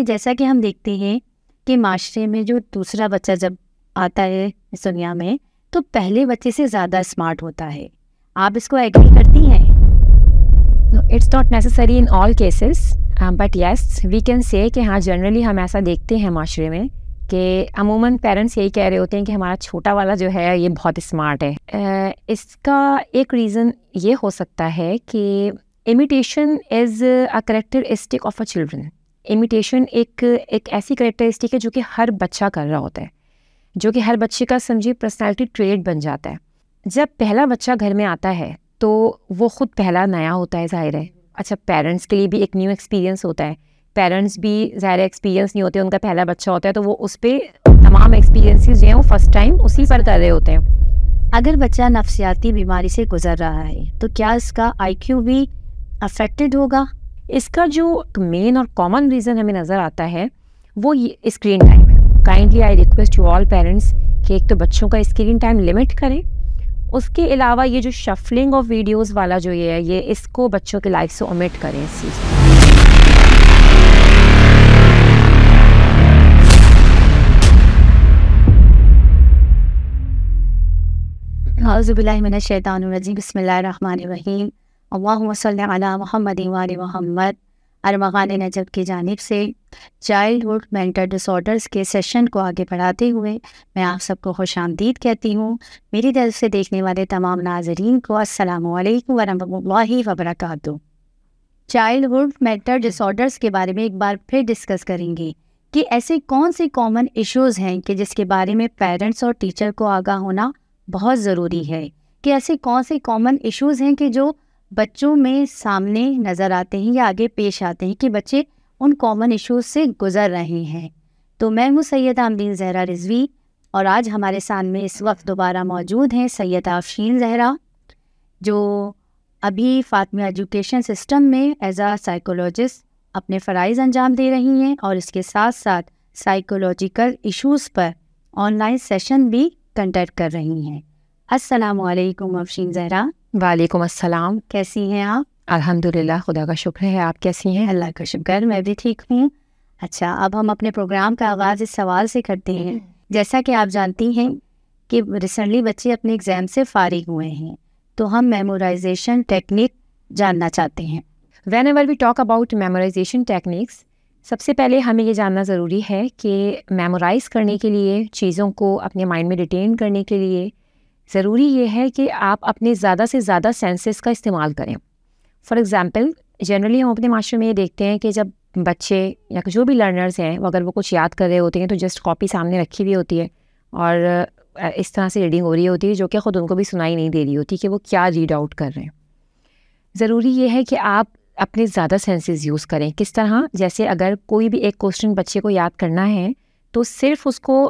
कि जैसा कि हम देखते हैं कि माशरे में जो दूसरा बच्चा जब आता है इस दुनिया में तो पहले बच्चे से ज़्यादा स्मार्ट होता है आप इसको एग्री करती हैं it's not necessary in all cases but yes we can say कि हाँ जनरली हम ऐसा देखते हैं माशरे में कि अमूमन पेरेंट्स यही कह रहे होते हैं कि हमारा छोटा वाला जो है ये बहुत स्मार्ट है uh, इसका एक रीज़न ये हो सकता है कि imitation is a characteristic of a children imitation एक एक ऐसी करेक्टरिस्टिक है जो कि हर बच्चा कर रहा होता है जो कि हर बच्चे का समझिए पर्सनैलिटी ट्रेड बन जाता है जब पहला बच्चा घर में आता है तो वो ख़ुद पहला नया होता है ज़ाहिर है अच्छा पेरेंट्स के लिए भी एक न्यू एक्सपीरियंस होता है पेरेंट्स भी ज़ाहिर एक्सपीरियंस नहीं होते उनका पहला बच्चा होता है तो वो उस पर तमाम एक्सपीरियंसिस जो हैं वो फ़र्स्ट टाइम उसी पर कर रहे होते हैं अगर बच्चा नफसियाती बीमारी से गुजर रहा है तो क्या इसका आई भी अफेक्टेड होगा इसका जो मेन और कॉमन रीज़न हमें नज़र आता है वो स्क्रीन टाइम है kindly I request you all parents कि एक तो बच्चों का स्क्रीन टाइम लिमिट करें उसके अलावा ये जो शफलिंग ऑफ वीडियोज़ वाला जो ये है ये इसको बच्चों के लाइफ से ओमिट करें इस चीज़ को हाउज़बिल्लिमिनशैतानरजीम बसमीम अल्लाम अला मोहम्मद वाल मोहम्मद अरमान नजब की जानब से चाइल्डहुड मेंटल डिसऑर्डर्स के सेशन को आगे बढ़ाते हुए मैं आप सबको खुश आमदीद कहती हूँ मेरी तरफ से देखने वाले तमाम नाजरीन को अस्सलाम वरि वरहि वबरक चाइल्डहुड मेंटल डिसऑर्डर्स के बारे में एक बार फिर डिस्कस करेंगे कि ऐसे कौन से कॉमन इश्यूज़ हैं कि जिसके बारे में पेरेंट्स और टीचर को आगाह होना बहुत ज़रूरी है कि ऐसे कौन से कॉमन इश्यूज़ हैं कि जो बच्चों में सामने नज़र आते हैं या आगे पेश आते हैं कि बच्चे उन कॉमन इश्यूज से गुजर रहे हैं तो मैं हूँ सैयद आमदीन जहरा रिजवी और आज हमारे सामने इस वक्त दोबारा मौजूद हैं सैयद आफशीन जहरा जो अभी फातमी एजुकेशन सिस्टम में एज आ साइकोलॉजिस्ट अपने फ़रज़ अंजाम दे रही हैं और इसके साथ साथ साइकोलॉजिकल इश्यूज़ पर ऑनलाइन सेशन भी कंडक्ट कर रही हैं अस्सलाम वालेकुम अफशीन जहरा वालेकुम अस्सलाम कैसी हैं आप अल्हम्दुलिल्लाह खुदा का शुक्र है आप कैसी हैं अल्लाह का शुक्र मैं भी ठीक हूँ अच्छा अब हम अपने प्रोग्राम का आगाज़ इस सवाल से करते हैं जैसा कि आप जानती हैं कि रिसेंटली बच्चे अपने एग्ज़ाम से फारिग हुए हैं तो हम मेमोराइजेशन टेक्निक जानना चाहते हैं whenever we talk about memorization techniques सबसे पहले हमें ये जानना ज़रूरी है कि मेमोराइज़ करने के लिए चीज़ों को अपने माइंड में रिटेन करने के लिए ज़रूरी ये है कि आप अपने ज़्यादा से ज़्यादा सेंसेस का इस्तेमाल करें फॉर एग्ज़ाम्पल जनरली हम अपने माशरे में ये देखते हैं कि जब बच्चे या जो भी लर्नर्स हैं अगर वो कुछ याद कर रहे होते हैं तो जस्ट कॉपी सामने रखी हुई होती है और इस तरह से रीडिंग हो रही होती है जो कि ख़ुद उनको भी सुनाई नहीं दे रही होती कि वो क्या रीड आउट कर रहे हैं ज़रूरी ये है कि आप अपने ज़्यादा सेंसेस यूज़ करें किस तरह जैसे अगर कोई भी एक क्वेश्चन बच्चे को याद करना है तो सिर्फ उसको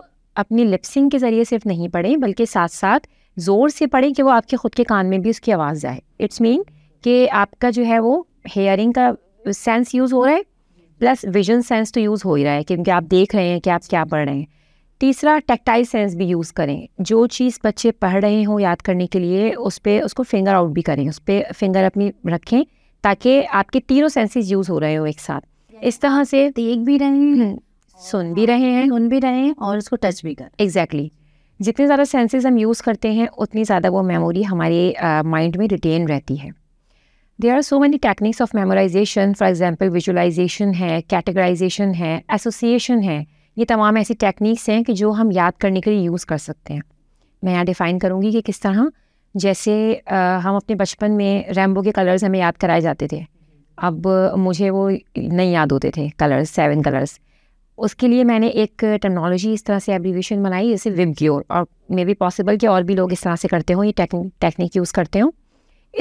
अपनी लिपसिंग के ज़रिए सिर्फ नहीं पढ़ें बल्कि साथ साथ ज़ोर से पढ़ें कि वो आपके ख़ुद के कान में भी उसकी आवाज़ जाए इट्स मीन कि आपका जो है वो हेयरिंग का सेंस यूज़ हो रहा है प्लस विजन सेंस तो यूज़ हो ही रहा है क्योंकि आप देख रहे हैं कि आप क्या पढ़ रहे हैं तीसरा टेक्टाइल सेंस भी यूज़ करें जो चीज़ बच्चे पढ़ रहे हों याद करने के लिए उस पर उसको फिंगर आउट भी करें उस पर फिंगर अपनी रखें ताकि आपके तीनों सेंसेस यूज़ हो रहे हो एक साथ इस तरह से देख भी रहे हैं हम्म, सुन भी रहे हैं सुन भी रहे हैं और उसको टच भी कर एग्जैक्टली exactly. जितने ज़्यादा सेंसेस हम यूज़ करते हैं उतनी ज़्यादा वो मेमोरी हमारे माइंड में रिटेन रहती है they are so many techniques of memorization for example visualization है कैटेगराइजेशन है एसोसिएशन है ये तमाम ऐसी टेक्निक्स हैं कि जो हम याद करने के लिए यूज़ कर सकते हैं मैं यहाँ डिफ़ाइन करूँगी कि किस तरह जैसे आ, हम अपने बचपन में रैम्बो के कलर्स हमें याद कराए जाते थे अब मुझे वो नहीं याद होते थे कलर्स सेवन कलर्स उसके लिए मैंने एक टेक्नोलॉजी इस तरह से एब्रीविएशन बनाई जैसे विब ग्योर और मे बी पॉसिबल कि और भी लोग इस तरह से करते हों ये टेक्निक टेक्निक यूज़ करते हों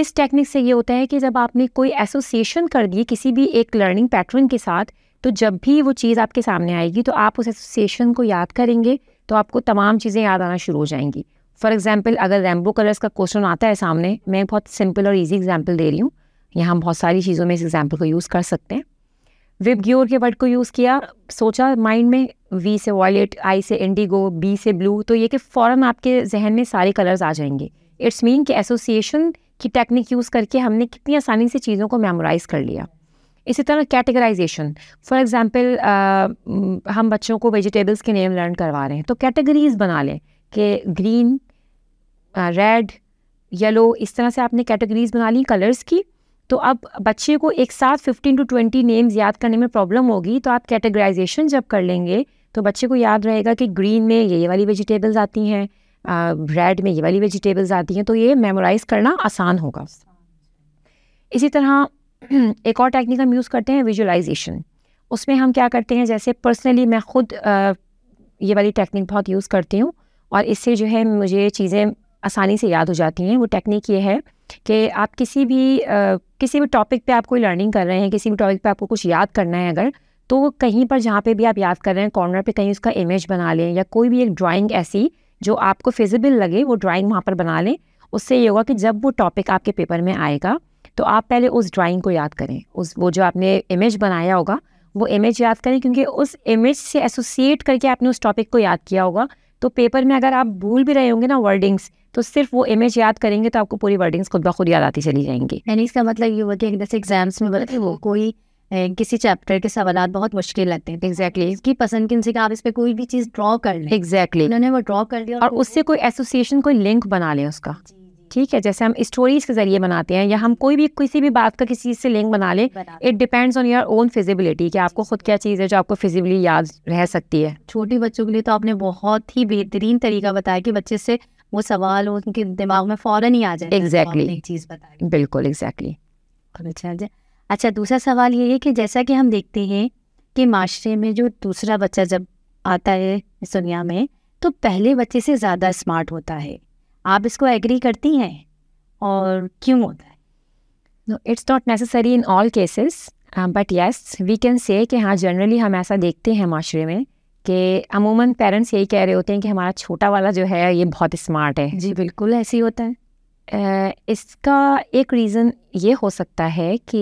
इस टेक्निक से ये होता है कि जब आपने कोई एसोसिएशन कर दी किसी भी एक लर्निंग पैटर्न के साथ तो जब भी वो चीज़ आपके सामने आएगी तो आप उस एसोसिएशन को याद करेंगे तो आपको तमाम चीज़ें याद आना शुरू हो जाएंगी फॉर एग्ज़ाम्पल अगर रेम्बो कलर्स का क्वेश्चन आता है सामने मैं बहुत सिंपल और ईजी एग्जाम्पल दे रही हूँ यहाँ हम बहुत सारी चीज़ों में इस एग्ज़ाम्पल को यूज़ कर सकते हैं विप ग्योर के वर्ड को यूज़ किया सोचा माइंड में वी से वॉयलेट आई से इंडिगो बी से ब्लू तो ये कि फ़ौरन आपके जहन में सारे कलर्स आ जाएंगे इट्स मीन कि एसोसिएशन की टेक्निक यूज़ करके हमने कितनी आसानी से चीज़ों को मेमोराइज़ कर लिया इसी तरह कैटेगराइजेशन फॉर एग्ज़ाम्पल हम बच्चों को वेजिटेबल्स के नेम लर्न करवा रहे हैं तो कैटेगरीज बना लें कि ग्रीन रेड येलो इस तरह से आपने कैटेगरीज बना ली कलर्स की तो अब बच्चे को एक साथ 15 टू 20 नेम्स याद करने में प्रॉब्लम होगी तो आप कैटेगराइजेशन जब कर लेंगे तो बच्चे को याद रहेगा कि ग्रीन में ये ये वाली वेजिटेबल्स आती हैं रेड में ये वाली वेजिटेबल्स आती हैं तो ये मेमोराइज़ करना आसान होगा इसी तरह एक और टेक्निक हम यूज़ करते हैं विजुलाइजेशन उसमें हम क्या करते हैं जैसे पर्सनली मैं ख़ुद ये वाली टेक्निक बहुत यूज़ करती हूँ और इससे जो है मुझे चीज़ें आसानी से याद हो जाती हैं वो टेक्निक ये है कि आप किसी भी आ, किसी भी टॉपिक पे आप कोई लर्निंग कर रहे हैं किसी भी टॉपिक पे आपको कुछ याद करना है अगर तो कहीं पर जहाँ पे भी आप याद कर रहे हैं कॉर्नर पे कहीं उसका इमेज बना लें या कोई भी एक ड्राइंग ऐसी जो आपको फिजिबल लगे वो ड्राइंग वहाँ पर बना लें उससे ये होगा कि जब वो टॉपिक आपके पेपर में आएगा तो आप पहले उस ड्राइंग को याद करें उस वो जो आपने इमेज बनाया होगा वो इमेज याद करें क्योंकि उस इमेज से एसोसिएट करके आपने उस टॉपिक को याद किया होगा तो पेपर में अगर आप भूल भी रहे होंगे ना वर्डिंग्स तो सिर्फ वो इमेज याद करेंगे तो आपको पूरी वर्डिंग्स खुद ब खुद याद आती चली जाएंगी यानी इसका मतलब ये हुआ कि जैसे एग्जाम्स में बोला वो कोई किसी चैप्टर के सवाल बहुत मुश्किल लगते हैं एग्जैक्टली exactly. इसकी पसंद किन से आप इस पर कोई भी चीज़ ड्रॉ कर लें एग्जैक्टली exactly. उन्होंने वो ड्रॉ कर लिया और, और उससे कोई एसोसिएशन कोई लिंक बना लें उसका ठीक है जैसे हम स्टोरीज के जरिए बनाते हैं या हम कोई भी किसी भी बात का किसी चीज़ से लिंक बना लें it depends on your own feasibility कि आपको खुद क्या चीज़ है जो आपको फिजिबली याद रह सकती है छोटे बच्चों के लिए तो आपने बहुत ही बेहतरीन तरीका बताया कि बच्चे से वो सवाल उनके दिमाग में फ़ौरन ही आ जाए एग्जैक्टली तो exactly. चीज़ बताए बिल्कुल एग्जैक्टली exactly. अच्छा, अच्छा दूसरा सवाल ये है कि जैसा कि हम देखते हैं कि माशरे में जो दूसरा बच्चा जब आता है इस दुनिया में तो पहले बच्चे से ज़्यादा स्मार्ट होता है आप इसको एग्री करती हैं और क्यों होता है no it's not necessary in all cases but yes we can say कि हाँ जनरली हम ऐसा देखते हैं माशरे में कि अमूमन पेरेंट्स यही कह रहे होते हैं कि हमारा छोटा वाला जो है ये बहुत स्मार्ट है जी बिल्कुल ऐसे ही होता है uh, इसका एक रीज़न ये हो सकता है कि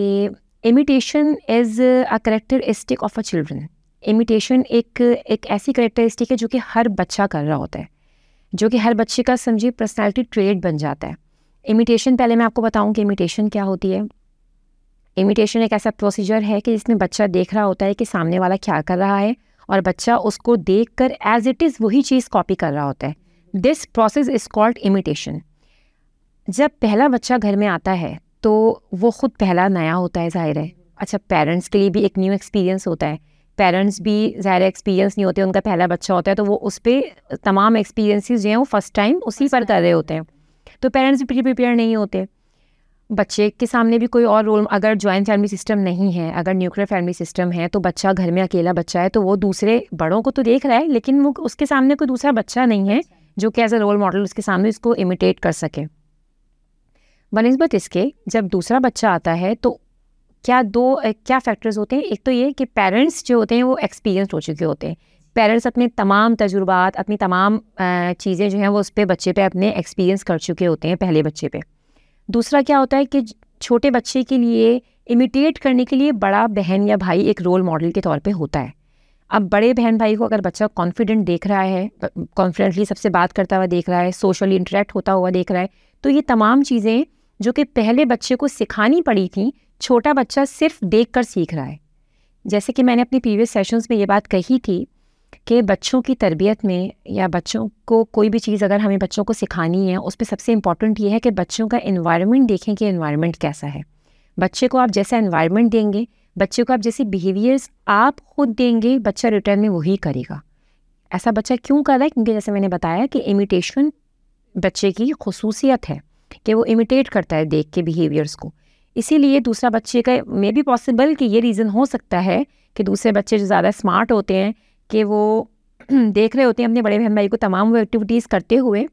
imitation is a characteristic of a children imitation एक एक ऐसी करेक्टरिस्टिक है जो कि हर बच्चा कर रहा होता है जो कि हर बच्चे का समझिए पर्सनैलिटी ट्रेड बन जाता है इमिटेशन पहले मैं आपको बताऊं कि इमिटेशन क्या होती है इमिटेशन एक ऐसा प्रोसीजर है कि जिसमें बच्चा देख रहा होता है कि सामने वाला क्या कर रहा है और बच्चा उसको देख कर एज इट इज़ वही चीज़ कॉपी कर रहा होता है this process is called imitation जब पहला बच्चा घर में आता है तो वो ख़ुद पहला नया होता है ज़ाहिर है अच्छा पेरेंट्स के लिए भी एक न्यू एक्सपीरियंस होता है पेरेंट्स भी ज़ाहिर एक्सपीरियंस नहीं होते उनका पहला बच्चा होता है तो वो उस पर तमाम एक्सपीरियंसिस जो हैं वो फ़र्स्ट टाइम उसी पर कर रहे होते हैं तो पेरेंट्स भी प्रिपेयर नहीं होते बच्चे के सामने भी कोई और रोल अगर जॉइंट फैमिली सिस्टम नहीं है अगर न्यूक्लियर फैमिली सिस्टम है तो बच्चा घर में अकेला बच्चा है तो वो दूसरे बड़ों को तो देख रहा है लेकिन वो उसके सामने कोई दूसरा बच्चा नहीं है अच्छा। जो कि एज अ रोल मॉडल उसके सामने इसको इमिटेट कर सके बनस्बत इसके जब दूसरा बच्चा आता है तो क्या दो क्या फैक्टर्स होते हैं एक तो ये कि पेरेंट्स जो होते हैं वो एक्सपीरियंस हो चुके होते हैं पेरेंट्स अपने तमाम तजुर्बात अपनी तमाम चीज़ें जो हैं वो उस पर बच्चे पे अपने एक्सपीरियंस कर चुके होते हैं पहले बच्चे पे दूसरा क्या होता है कि छोटे बच्चे के लिए इमिटेट करने के लिए बड़ा बहन या भाई एक रोल मॉडल के तौर पे होता है अब बड़े बहन भाई को अगर बच्चा कॉन्फिडेंट देख रहा है कॉन्फिडेंटली सबसे बात करता हुआ देख रहा है सोशली इंटरेक्ट होता हुआ देख रहा है तो ये तमाम चीज़ें जो कि पहले बच्चे को सिखानी पड़ी थी छोटा बच्चा सिर्फ देख कर सीख रहा है जैसे कि मैंने अपनी प्रीवियस सेशंस में ये बात कही थी कि बच्चों की तरबियत में या बच्चों को कोई भी चीज़ अगर हमें बच्चों को सिखानी है उस पर सबसे इम्पॉर्टेंट ये है कि बच्चों का इन्वायरमेंट देखें कि इन्वायरमेंट कैसा है बच्चे को आप जैसा इन्वायरमेंट देंगे बच्चे को आप जैसे बिहेवियर्स आप खुद देंगे बच्चा रिटर्न में वही करेगा ऐसा बच्चा क्यों कर रहा है क्योंकि जैसे मैंने बताया कि इमिटेशन बच्चे की खसूसियत है कि वो इमिटेट करता है देख के बिहेवियर्स को इसीलिए दूसरा बच्चे का मे बी पॉसिबल कि ये रीज़न हो सकता है कि दूसरे बच्चे जो ज़्यादा स्मार्ट होते हैं कि वो देख रहे होते हैं अपने बड़े बहन भाई को तमाम वो एक्टिविटीज़ करते हुए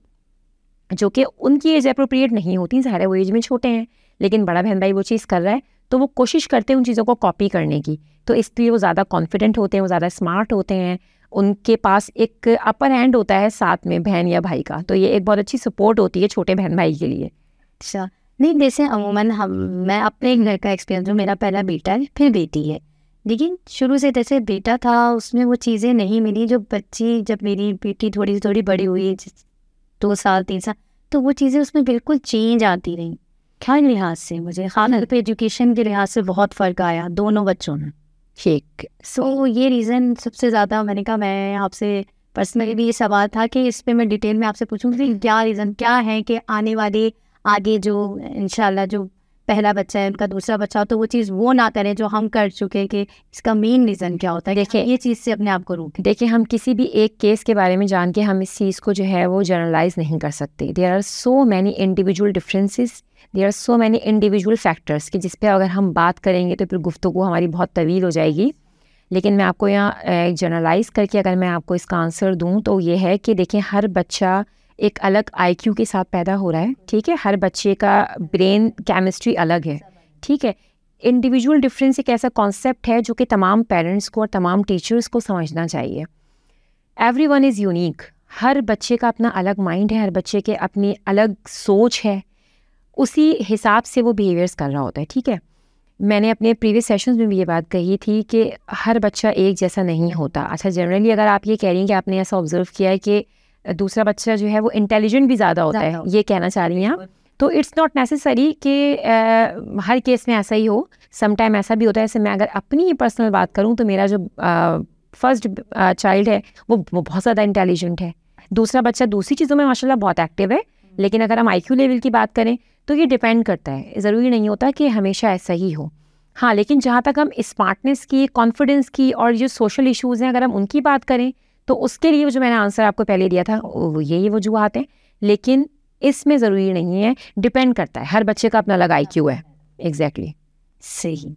जो कि उनकी एज अप्रोप्रिएट नहीं होती ज़ाहिर है वो एज में छोटे हैं लेकिन बड़ा बहन भाई वो चीज़ कर रहा है तो वो कोशिश करते हैं उन चीज़ों को कॉपी करने की तो इसलिए वो ज़्यादा कॉन्फिडेंट होते हैं वो ज़्यादा स्मार्ट होते हैं उनके पास एक अपर हैंड होता है साथ में बहन या भाई का तो ये एक बहुत अच्छी सपोर्ट होती है छोटे बहन भाई के लिए अच्छा नहीं जैसे अमूमन हम मैं अपने घर का एक्सपीरियंस हूँ मेरा पहला बेटा है फिर बेटी है लेकिन शुरू से जैसे बेटा था उसमें वो चीज़ें नहीं मिली जो बच्ची जब मेरी बेटी थोड़ी थोड़ी बड़ी हुई दो साल तीन साल तो वो चीज़ें उसमें बिल्कुल चेंज आती रहीं क्या लिहाज से मुझे खान हाँ, पे एजुकेशन के लिहाज से बहुत फ़र्क आया दोनों बच्चों में ठीक सो so, ये रीज़न सबसे ज़्यादा मैंने कहा मैं आपसे पर्सनली भी ये सवाल था कि इस पर मैं डिटेल में आपसे पूछूँगी क्या रीज़न क्या है कि आने वाले आगे जो इनशाला जो पहला बच्चा है उनका दूसरा बच्चा हो तो वो चीज़ वो ना करें जो हम कर चुके हैं कि इसका मेन रीज़न क्या होता है देखिए ये चीज़ से अपने आप को रोकें देखिए हम किसी भी एक केस के बारे में जान के हम इस चीज़ को जो है वो जनरलाइज नहीं कर सकते there are so many individual differences there are so many individual factors कि जिस पर अगर हम बात करेंगे तो फिर गुफ्तु हमारी बहुत तवील हो जाएगी लेकिन मैं आपको यहाँ जर्नलाइज करके अगर मैं आपको इसका आंसर दूँ तो ये है कि देखें हर बच्चा एक अलग आईक्यू के साथ पैदा हो रहा है ठीक है हर बच्चे का ब्रेन केमिस्ट्री अलग है ठीक है इंडिविजुअल डिफरेंस एक ऐसा कॉन्सेप्ट है जो कि तमाम पेरेंट्स को और तमाम टीचर्स को समझना चाहिए एवरी वन इज़ यूनिक हर बच्चे का अपना अलग माइंड है हर बच्चे के अपनी अलग सोच है उसी हिसाब से वो बिहेवियर्स कर रहा होता है ठीक है मैंने अपने प्रीवियस सेशंस में भी ये बात कही थी कि हर बच्चा एक जैसा नहीं होता अच्छा जनरली अगर आप ये कह रही हैं कि आपने ऐसा ऑब्ज़र्व किया है कि दूसरा बच्चा जो है वो इंटेलिजेंट भी ज़्यादा होता है ये कहना चाह रही हैं आप तो इट्स नॉट नेसेसरी कि हर केस में ऐसा ही हो समटाइम ऐसा भी होता है जैसे मैं अगर अपनी ही पर्सनल बात करूँ तो मेरा जो फर्स्ट चाइल्ड है वो वो बहुत ज़्यादा इंटेलिजेंट है दूसरा बच्चा दूसरी चीज़ों में माशाल्लाह बहुत एक्टिव है हम्म। लेकिन अगर हम आईक्यू लेवल की बात करें तो ये डिपेंड करता है ज़रूरी नहीं होता कि हमेशा ऐसा ही हो हाँ लेकिन जहाँ तक हम स्मार्टनेस की कॉन्फिडेंस की और जो सोशल इश्यूज़ हैं अगर हम उनकी बात करें तो उसके लिए जो मैंने आंसर आपको पहले दिया था यही वजूहत हैं लेकिन इसमें ज़रूरी नहीं है डिपेंड करता है हर बच्चे का अपना अलग आई क्यू है एग्जैक्टली exactly. सही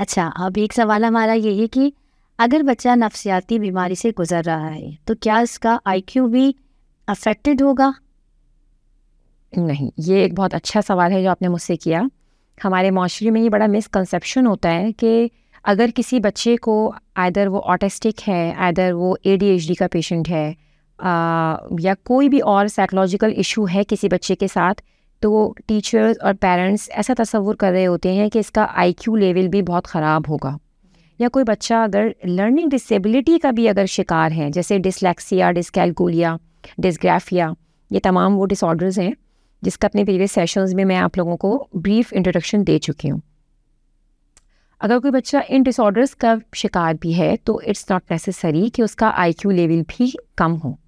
अच्छा अब एक सवाल हमारा ये है कि अगर बच्चा नफसियाती बीमारी से गुजर रहा है तो क्या इसका आई भी अफेक्टेड होगा नहीं ये एक बहुत अच्छा सवाल है जो आपने मुझसे किया हमारे माशरे में ये बड़ा मिसकंसेप्शन होता है कि अगर किसी बच्चे को आदर वो ऑटिस्टिक है आदर वो ए का पेशेंट है आ, या कोई भी और साइकोलॉजिकल इशू है किसी बच्चे के साथ तो टीचर्स और पेरेंट्स ऐसा तस्वुर कर रहे होते हैं कि इसका आईक्यू लेवल भी बहुत ख़राब होगा या कोई बच्चा अगर लर्निंग डिसेबिलिटी का भी अगर शिकार है जैसे डिसलेक्सिया डिसकैलकुलिया डिसग्राफिया ये तमाम वो डिसऑर्डर्स हैं जिसका अपने प्रीवियस सेशंस में मैं आप लोगों को ब्रीफ इंट्रोडक्शन दे चुकी हूँ अगर कोई बच्चा इन डिसऑर्डर्स का शिकार भी है तो इट्स नॉट नेसेसरी कि उसका आईक्यू लेवल भी कम हो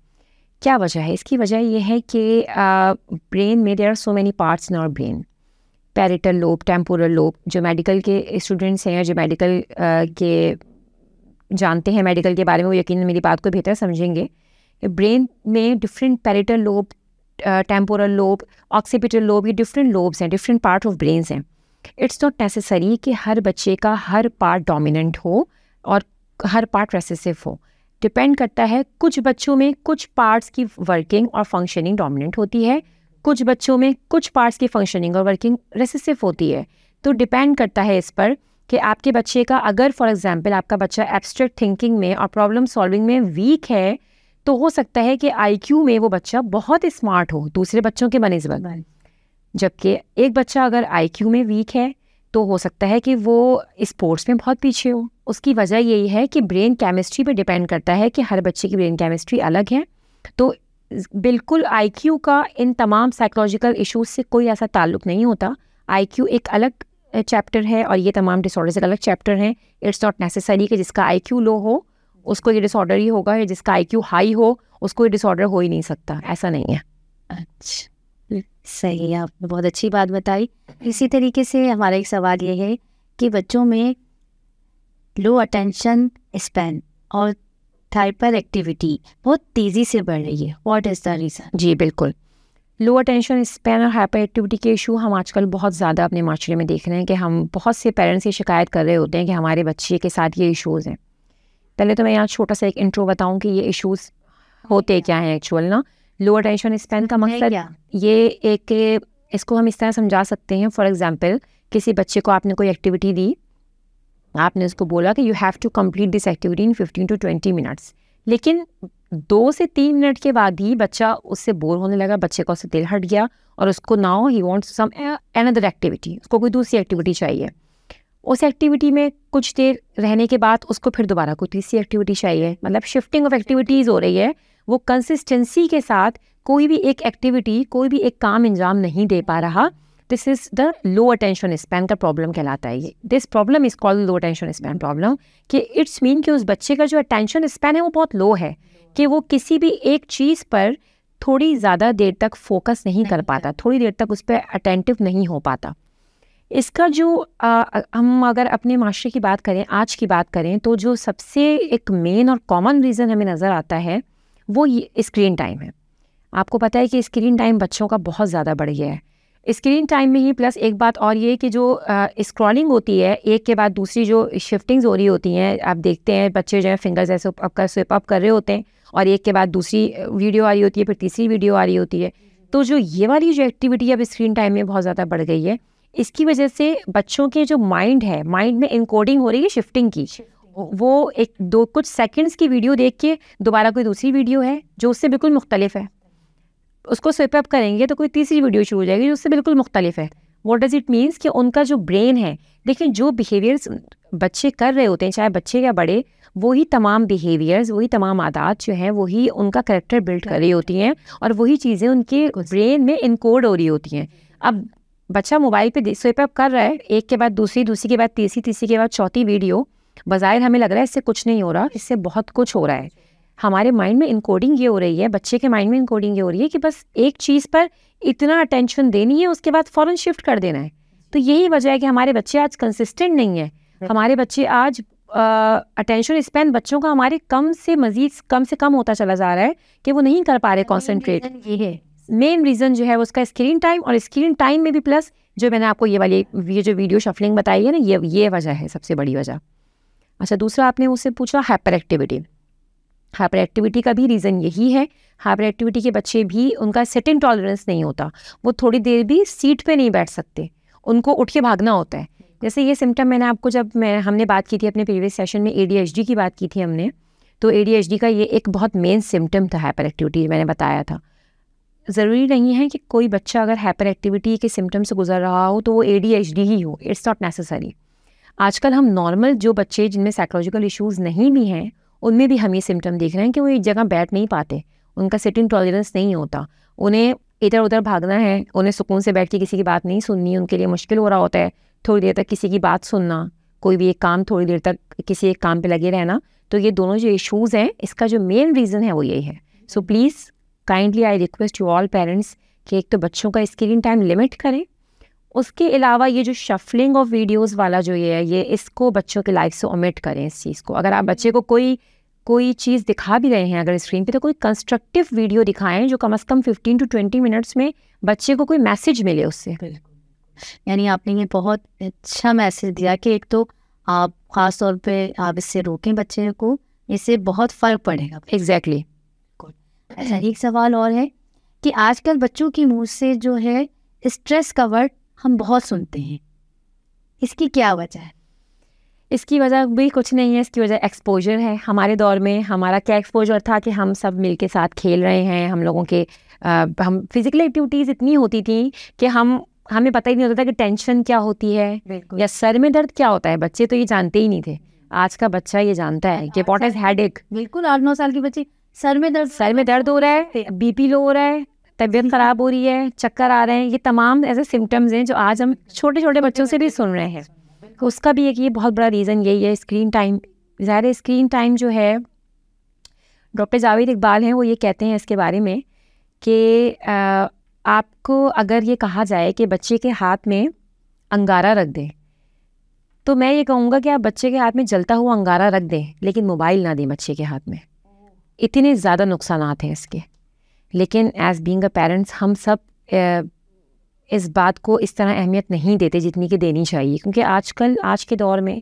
क्या वजह है इसकी वजह यह है कि ब्रेन में there are so many parts in और brain parietal lobe temporal lobe जो मेडिकल के स्टूडेंट्स हैं या जो मेडिकल के जानते हैं मेडिकल के बारे में वो यकीन मेरी बात को बेहतर समझेंगे ब्रेन में different parietal lobe temporal lobe occipital lobe ये डिफरेंट लोब्स हैं डिफरेंट पार्ट ऑफ ब्रेन्स हैं इट्स नॉट नेसेसरी कि हर बच्चे का हर पार्ट डोमिनेंट हो और हर पार्ट रेसेसिव हो डिपेंड करता है कुछ बच्चों में कुछ पार्ट्स की वर्किंग और फंक्शनिंग डोमिनेंट होती है कुछ बच्चों में कुछ पार्ट्स की फंक्शनिंग और वर्किंग रेसेसिव होती है तो डिपेंड करता है इस पर कि आपके बच्चे का अगर फॉर एग्जाम्पल आपका बच्चा एब्स्ट्रैक्ट थिंकिंग में और प्रॉब्लम सॉल्विंग में वीक है तो हो सकता है कि आई में वो बच्चा बहुत स्मार्ट हो दूसरे बच्चों के बनस्बत जबकि एक बच्चा अगर आई में वीक है तो हो सकता है कि वो स्पोर्ट्स में बहुत पीछे हो उसकी वजह यही है कि ब्रेन केमिस्ट्री पे डिपेंड करता है कि हर बच्चे की ब्रेन केमिस्ट्री अलग है तो बिल्कुल आईक्यू का इन तमाम साइकोलॉजिकल इश्यूज से कोई ऐसा ताल्लुक नहीं होता आईक्यू एक अलग चैप्टर है और ये तमाम डिसऑर्डर्स एक अलग चैप्टर हैं इट्स नॉट नेसेसरी कि जिसका आई लो हो उसको ये डिसऑर्डर ही होगा या जिसका आई हाई हो उसको ये डिसऑर्डर हो ही नहीं सकता ऐसा नहीं है अच्छा सही है आपने बहुत अच्छी बात बताई इसी तरीके से हमारा एक सवाल ये है कि बच्चों में लो अटेंशन स्पेन और हाइपर एक्टिविटी बहुत तेज़ी से बढ़ रही है वॉट इज़ द रीज़न जी बिल्कुल लो अटेंशन स्पेन और हाइपर एक्टिविटी के इशू हम आजकल बहुत ज़्यादा अपने माशरे में देख रहे हैं कि हम बहुत से पेरेंट्स ये शिकायत कर रहे होते हैं कि हमारे बच्चे के साथ ये इशूज़ हैं पहले तो मैं यहाँ छोटा सा एक इंट्रो बताऊँ कि ये इशूज़ होते क्या हैं एक्चुअल ना लोअर अटेंशन स्पेन का मकसद ये एक इसको हम इस तरह समझा सकते हैं फॉर एग्जाम्पल किसी बच्चे को आपने कोई एक्टिविटी दी आपने उसको बोला कि you have to complete this activity in fifteen to twenty minutes लेकिन दो से तीन मिनट के बाद ही बच्चा उससे बोर होने लगा बच्चे का उससे दिल हट गया और उसको now he wants some another activity उसको कोई दूसरी एक्टिविटी चाहिए उस एक्टिविटी में कुछ देर रहने के बाद उसको फिर दोबारा कोई तीसरी एक्टिविटी चाहिए मतलब शिफ्टिंग ऑफ एक्टिविटीज़ हो रही है वो कंसिस्टेंसी के साथ कोई भी एक एक्टिविटी कोई भी एक काम इंजाम नहीं दे पा रहा this is the low attention span का प्रॉब्लम कहलाता है ये this problem is called low attention span problem कि इट्स मीन कि उस बच्चे का जो अटेंशन स्पैन है वो बहुत लो है कि वो किसी भी एक चीज़ पर थोड़ी ज़्यादा देर तक फोकस नहीं कर पाता थोड़ी देर तक उस पर अटेंटिव नहीं हो पाता इसका जो आ, हम अगर अपने माशरे की बात करें आज की बात करें तो जो सबसे एक मेन और कॉमन रीज़न हमें नज़र आता है वो स्क्रीन टाइम है आपको पता है कि स्क्रीन टाइम बच्चों का बहुत ज़्यादा बढ़ गया है स्क्रीन टाइम में ही प्लस एक बात और ये कि जो स्क्रॉलिंग होती है एक के बाद दूसरी जो शिफ्टिंग्स हो रही होती हैं आप देखते हैं बच्चे जो है फिंगर्स ऐसे अप कर स्विप अप कर रहे होते हैं और एक के बाद दूसरी वीडियो आ रही होती है फिर तीसरी वीडियो आ रही होती है तो जो ये वाली जो एक्टिविटी अब स्क्रीन टाइम में बहुत ज़्यादा बढ़ गई है इसकी वजह से बच्चों के जो माइंड है माइंड में इनकोडिंग हो रही है शिफ्टिंग की वो एक दो कुछ सेकंड्स की वीडियो देख के दोबारा कोई दूसरी वीडियो है जो उससे बिल्कुल मुख्तलिफ है उसको स्विप अप करेंगे तो कोई तीसरी वीडियो शुरू हो जाएगी जो उससे बिल्कुल मुख्तलिफ है वॉट डज़ इट मीन्स कि उनका जो ब्रेन है देखिए जो बिहेवियर्स बच्चे कर रहे होते हैं चाहे बच्चे या बड़े वही तमाम बिहेवियर्स वही तमाम आदात जो हैं वही उनका करेक्टर बिल्ड कर रही होती हैं और वही चीज़ें उनके ब्रेन में इनकोड हो रही होती हैं अब बच्चा मोबाइल पे स्वेप अप कर रहा है एक के बाद दूसरी दूसरी के बाद तीसरी तीसरी के बाद चौथी वीडियो बाज़ाहिर हमें लग रहा है इससे कुछ नहीं हो रहा इससे बहुत कुछ हो रहा है हमारे माइंड में इनकोडिंग ये हो रही है बच्चे के माइंड में इनकोडिंग ये हो रही है कि बस एक चीज़ पर इतना अटेंशन देनी है उसके बाद फ़ौरन शिफ्ट कर देना है तो यही वजह है कि हमारे बच्चे आज कंसिस्टेंट नहीं है हमारे बच्चे आज अटेंशन स्पेन बच्चों का हमारे कम से मजीद कम से कम होता चला जा रहा है कि वो नहीं कर पा रहे कॉन्सेंट्रेट ये है मेन रीज़न जो है उसका स्क्रीन टाइम और स्क्रीन टाइम में भी प्लस जो मैंने आपको ये वाली ये जो वीडियो शफलिंग बताई है ना ये ये वजह है सबसे बड़ी वजह अच्छा दूसरा आपने मुझसे पूछा हाइपर एक्टिविटी हाइपर एक्टिविटी का भी रीज़न यही है हाइपर एक्टिविटी के बच्चे भी उनका सेटिन टॉलरेंस नहीं होता वो थोड़ी देर भी सीट पे नहीं बैठ सकते उनको उठ के भागना होता है जैसे ये सिम्टम मैंने आपको जब मैं हमने बात की थी अपने प्रीवियस सेशन में ए की बात की थी हमने तो ए का ये एक बहुत मेन सिम्टम था हाइपर एक्टिविटी मैंने बताया था ज़रूरी नहीं है कि कोई बच्चा अगर हाइपर एक्टिविटी के सिम्टम से गुजर रहा हो तो वो ए ही हो इट्स नॉट नेसेसरी आजकल हम नॉर्मल जो बच्चे जिनमें साइकोलॉजिकल इश्यूज़ नहीं भी हैं उनमें भी हम ये सिम्टम देख रहे हैं कि वो एक जगह बैठ नहीं पाते उनका सिटिंग टॉलरेंस नहीं होता उन्हें इधर उधर भागना है उन्हें सुकून से बैठ के किसी की बात नहीं सुननी उनके लिए मुश्किल हो रहा होता है थोड़ी देर तक किसी की बात सुनना कोई भी एक काम थोड़ी देर तक किसी एक काम पे लगे रहना तो ये दोनों जो इश्यूज़ हैं इसका जो मेन रीज़न है वो यही है so please kindly I request you all parents कि एक तो बच्चों का स्क्रीन टाइम लिमिट करें उसके अलावा ये जो शफलिंग ऑफ वीडियोस वाला जो ये है ये इसको बच्चों के लाइफ से ओमिट करें इस चीज़ को अगर आप बच्चे को कोई कोई चीज़ दिखा भी रहे हैं अगर स्क्रीन पे तो कोई कंस्ट्रक्टिव वीडियो दिखाएं जो कम से कम 15 टू 20 मिनट्स में बच्चे को कोई मैसेज मिले उससे यानी आपने ये बहुत अच्छा मैसेज दिया कि एक तो आप ख़ास तौर पर आप इससे रोकें बच्चे को इससे बहुत फ़र्क पड़ेगा एग्जैक्टली अच्छा एक सवाल और है कि आजकल बच्चों के मुँह से जो है स्ट्रेस का वर्ड हम बहुत सुनते हैं इसकी क्या वजह है इसकी वजह भी कुछ नहीं है इसकी वजह एक्सपोजर है हमारे दौर में हमारा क्या एक्सपोजर था कि हम सब मिल के साथ खेल रहे हैं हम लोगों के आ, हम फिज़िकल एक्टिविटीज़ इतनी होती थी कि हम हमें पता ही नहीं होता था कि टेंशन क्या होती है या सर में दर्द क्या होता है बच्चे तो ये जानते ही नहीं थे आज का बच्चा ये जानता है कि वॉट इज हेड बिल्कुल आठ नौ साल के बच्चे सर में दर्द सर में दर्द हो रहा है बीपी लो हो रहा है तबीयत ख़राब हो रही है चक्कर आ रहे हैं ये तमाम ऐसे सिम्टम्स हैं जो आज हम छोटे छोटे बच्चों से भी सुन रहे हैं उसका भी एक ये बहुत बड़ा रीज़न यही है स्क्रीन टाइम ज़ाहिर स्क्रीन टाइम जो है डॉक्टर जावेद इकबाल हैं वो ये कहते हैं इसके बारे में कि आपको अगर ये कहा जाए कि बच्चे के हाथ में अंगारा रख दें तो मैं ये कहूँगा कि आप बच्चे के हाथ में जलता हुआ अंगारा रख दें लेकिन मोबाइल ना दें बच्चे के हाथ में इतने ज़्यादा नुकसान हैं इसके लेकिन एज़ बींग अ पेरेंट्स हम सब ए, इस बात को इस तरह अहमियत नहीं देते जितनी कि देनी चाहिए क्योंकि आजकल आज के दौर में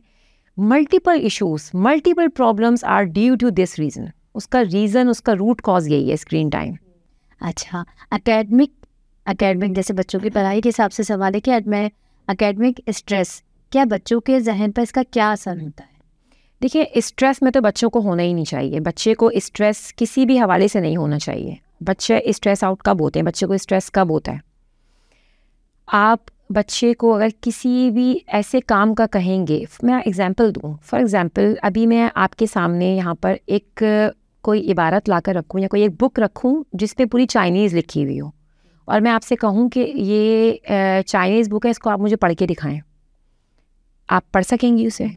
multiple issues multiple problems are due to this reason उसका रीज़न उसका रूट कॉज यही है स्क्रीन टाइम अच्छा अकेडमिक अकेडमिक जैसे बच्चों की पढ़ाई के हिसाब से सवाल है कि मैं अकेडमिक स्ट्रेस क्या बच्चों के जहन पर इसका क्या असर होता है देखिए स्ट्रेस में तो बच्चों को होना ही नहीं चाहिए बच्चे को स्ट्रेस किसी भी हवाले से नहीं होना चाहिए बच्चे स्ट्रेस आउट कब होते हैं बच्चे को स्ट्रेस कब होता है आप बच्चे को अगर किसी भी ऐसे काम का कहेंगे मैं एग्ज़ाम्पल दूँ फॉर एग्ज़ाम्पल अभी मैं आपके सामने यहाँ पर एक कोई इबारत ला कर रखूँ या कोई एक बुक रखूँ जिस पर पूरी चाइनीज़ लिखी हुई हो और मैं आपसे कहूँ कि ये चाइनीज़ बुक है इसको आप मुझे पढ़ के दिखाएं आप पढ़ सकेंगी उसे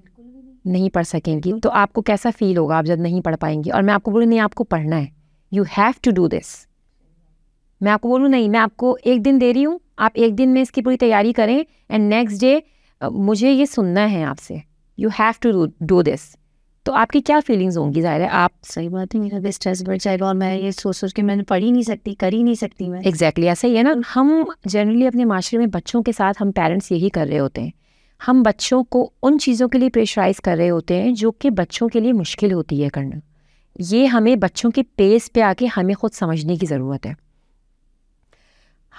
नहीं पढ़ सकेंगी तो आपको कैसा फ़ील होगा आप जब नहीं पढ़ पाएंगी और मैं आपको बोलूँ नहीं आपको पढ़ना है you have to do this मैं आपको बोलूँ नहीं मैं आपको एक दिन दे रही हूँ आप एक दिन में इसकी पूरी तैयारी करें एंड नेक्स्ट डे मुझे ये सुनना है आपसे you have to do this तो आपकी क्या फीलिंग्स होंगी ज़ाहिर है आप सही बात है मेरा भी स्ट्रेस बढ़ जाएगा और मैं ये सोच सोच के मैंने पढ़ ही नहीं सकती कर ही नहीं सकती मैं एग्जैक्टली exactly, ऐसा ही है ना हम जनरली अपने माशरे में बच्चों के साथ हम पेरेंट्स यही कर रहे होते हैं हम बच्चों को उन चीज़ों के लिए प्रेशराइज कर रहे होते हैं जो कि बच्चों के लिए मुश्किल होती है करना ये हमें बच्चों के पेस पे आके हमें खुद समझने की ज़रूरत है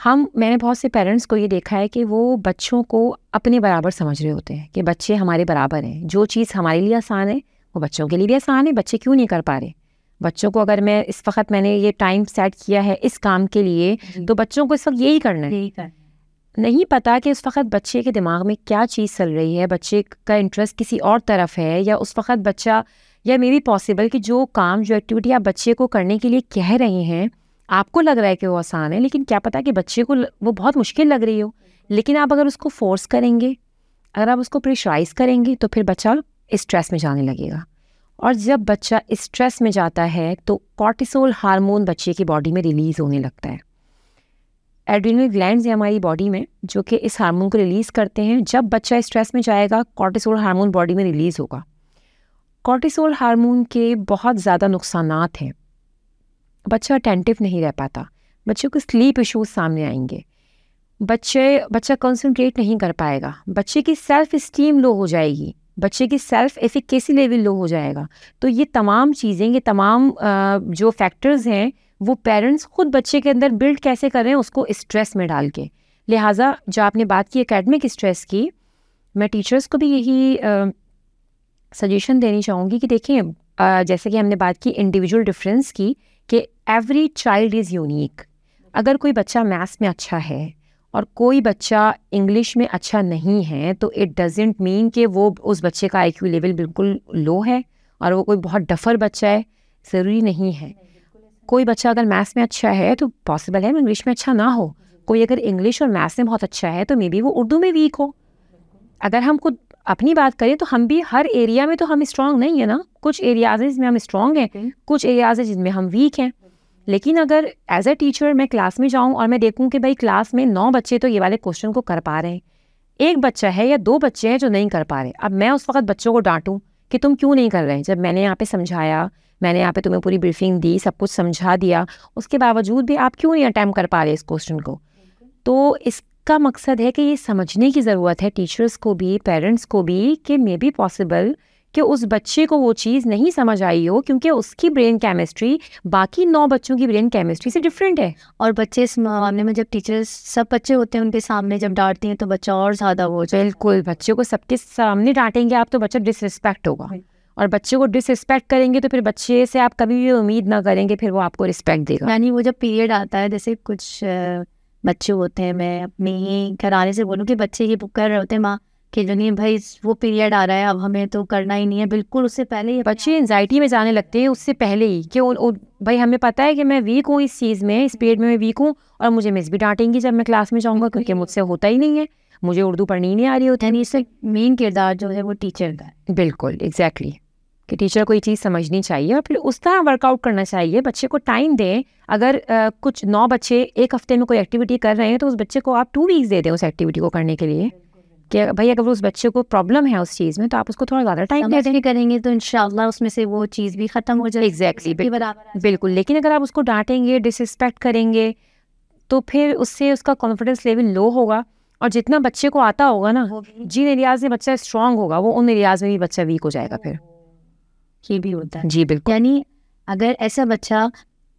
हम मैंने बहुत से पेरेंट्स को ये देखा है कि वो बच्चों को अपने बराबर समझ रहे होते हैं कि बच्चे हमारे बराबर हैं जो चीज़ हमारे लिए आसान है वो बच्चों के लिए भी आसान है बच्चे क्यों नहीं कर पा रहे बच्चों को अगर मैं इस वक्त मैंने ये टाइम सेट किया है इस काम के लिए तो बच्चों को इस वक्त यही करना है यही करना नहीं पता कि उस वक्त बच्चे के दिमाग में क्या चीज़ चल रही है बच्चे का इंटरेस्ट किसी और तरफ है या उस वक्त बच्चा या मे बी पॉसिबल कि जो काम जो एक्टिविटी आप बच्चे को करने के लिए कह रहे हैं आपको लग रहा है कि वो आसान है लेकिन क्या पता कि बच्चे को वो बहुत मुश्किल लग रही हो लेकिन आप अगर उसको फोर्स करेंगे अगर आप उसको प्रेशराइज करेंगे तो फिर बच्चा स्ट्रेस में जाने लगेगा और जब बच्चा स्ट्रेस में जाता है तो कॉर्टिसोल हार्मोन बच्चे की बॉडी में रिलीज़ होने लगता है एड्रीनल ग्लैंड्स हैं हमारी बॉडी में जो कि इस हार्मोन को रिलीज़ करते हैं जब बच्चा स्ट्रेस में जाएगा कॉर्टिसोल हार्मोन बॉडी में रिलीज़ होगा कॉर्टिसोल हार्मोन के बहुत ज़्यादा नुकसान हैं बच्चा अटेंटिव नहीं रह पाता बच्चों को स्लीप इशूज़ सामने आएंगे बच्चे बच्चा कंसंट्रेट नहीं कर पाएगा बच्चे की सेल्फ़ इस्टीम लो हो जाएगी बच्चे की सेल्फ़ एफिकेसी लेवल लो हो जाएगा तो ये तमाम चीज़ें ये तमाम जो फैक्टर्स हैं वो पेरेंट्स ख़ुद बच्चे के अंदर बिल्ड कैसे कर रहे हैं उसको स्ट्रेस में डाल के लिहाजा जो आपने बात की एकेडमिक स्ट्रेस की मैं टीचर्स को भी यही सजेशन देनी चाहूँगी कि देखिए जैसे कि हमने बात की इंडिविजुअल डिफरेंस की कि एवरी चाइल्ड इज़ यूनिक अगर कोई बच्चा मैथ्स में अच्छा है और कोई बच्चा इंग्लिश में अच्छा नहीं है तो इट डजेंट मीन कि वो उस बच्चे का आई लेवल बिल्कुल लो है और वो कोई बहुत डफर बच्चा है ज़रूरी नहीं है कोई बच्चा अगर मैथ्स में अच्छा है तो पॉसिबल है इंग्लिश में अच्छा ना हो कोई अगर इंग्लिश और मैथ्स में बहुत अच्छा है तो मे बी वो उर्दू में वीक हो अगर हम खुद अपनी बात करें तो हम भी हर एरिया में तो हम स्ट्रांग नहीं है ना कुछ एरियाज हैं जिसमें हम स्ट्रांग हैं कुछ एरियाज हैं जिसमें हम वीक हैं लेकिन अगर एज अ टीचर मैं क्लास में जाऊँ और मैं देखूँ कि भाई क्लास में नौ बच्चे तो ये वाले क्वेश्चन को कर पा रहे हैं एक बच्चा है या दो बच्चे हैं जो नहीं कर पा रहे अब मैं उस वक्त बच्चों को डांटूँ कि तुम क्यों नहीं कर रहे हैं जब मैंने यहाँ पे समझाया मैंने यहाँ पे तुम्हें पूरी ब्रीफिंग दी सब कुछ समझा दिया उसके बावजूद भी आप क्यों नहीं अटैम्प कर पा रहे इस क्वेश्चन को तो इस का मकसद है कि ये समझने की ज़रूरत है टीचर्स को भी पेरेंट्स को भी कि मे बी पॉसिबल कि उस बच्चे को वो चीज़ नहीं समझ आई हो क्योंकि उसकी ब्रेन केमिस्ट्री बाकी नौ बच्चों की ब्रेन केमिस्ट्री से डिफरेंट है और बच्चे इस मामले में जब टीचर्स सब बच्चे होते हैं उनके सामने जब डांटती हैं तो बच्चा और ज़्यादा हो जाए बिल्कुल बच्चे को सबके सामने डांटेंगे आप तो बच्चा डिसरिस्पेक्ट होगा और बच्चे को डिसरिस्पेक्ट करेंगे तो फिर बच्चे से आप कभी भी उम्मीद ना करेंगे फिर वो आपको रिस्पेक्ट देगा यानी वो जब पीरियड आता है जैसे कुछ बच्चे होते हैं मैं अपने ही आने से बोलूँ कि बच्चे ये बुक कर रहे होते हैं माँ कि जो नहीं भाई वो पीरियड आ रहा है अब हमें तो करना ही नहीं है बिल्कुल उससे पहले ही बच्चे एनजाइटी में जाने लगते हैं उससे पहले ही कि उन, भाई हमें पता है कि मैं वीक हूँ इस चीज़ में इस पीरियड में मैं वीक हूँ और मुझे मिस भी डांटेंगी जब मैं क्लास में जाऊँगा क्योंकि मुझसे होता ही नहीं है मुझे उर्दू पढ़नी ही नहीं आ रही होती नहीं इससे मेन किरदार जो है वो टीचर का है बिल्कुल एग्जैक्टली कि टीचर को ये चीज़ समझनी चाहिए और फिर उस तरह वर्कआउट करना चाहिए बच्चे को टाइम दें अगर आ, कुछ नौ बच्चे एक हफ्ते में कोई एक्टिविटी कर रहे हैं तो उस बच्चे को आप टू वीक्स दे दें उस एक्टिविटी को करने के लिए कि भाई अगर उस बच्चे को प्रॉब्लम है उस चीज़ में तो आप उसको थोड़ा ज़्यादा टाइम दे दें करेंगे तो इन उसमें से वो चीज़ भी ख़त्म हो जाए एग्जैक्टली बिल्कुल लेकिन अगर आप उसको डांटेंगे डिसरिस्पेक्ट करेंगे तो फिर उससे उसका कॉन्फिडेंस लेवल लो होगा और जितना बच्चे को आता होगा ना जिन एरियाज में बच्चा स्ट्रांग होगा वो उन एरियाज में भी बच्चा वीक हो जाएगा फिर ये भी होता है जी बिल्कुल यानी अगर ऐसा बच्चा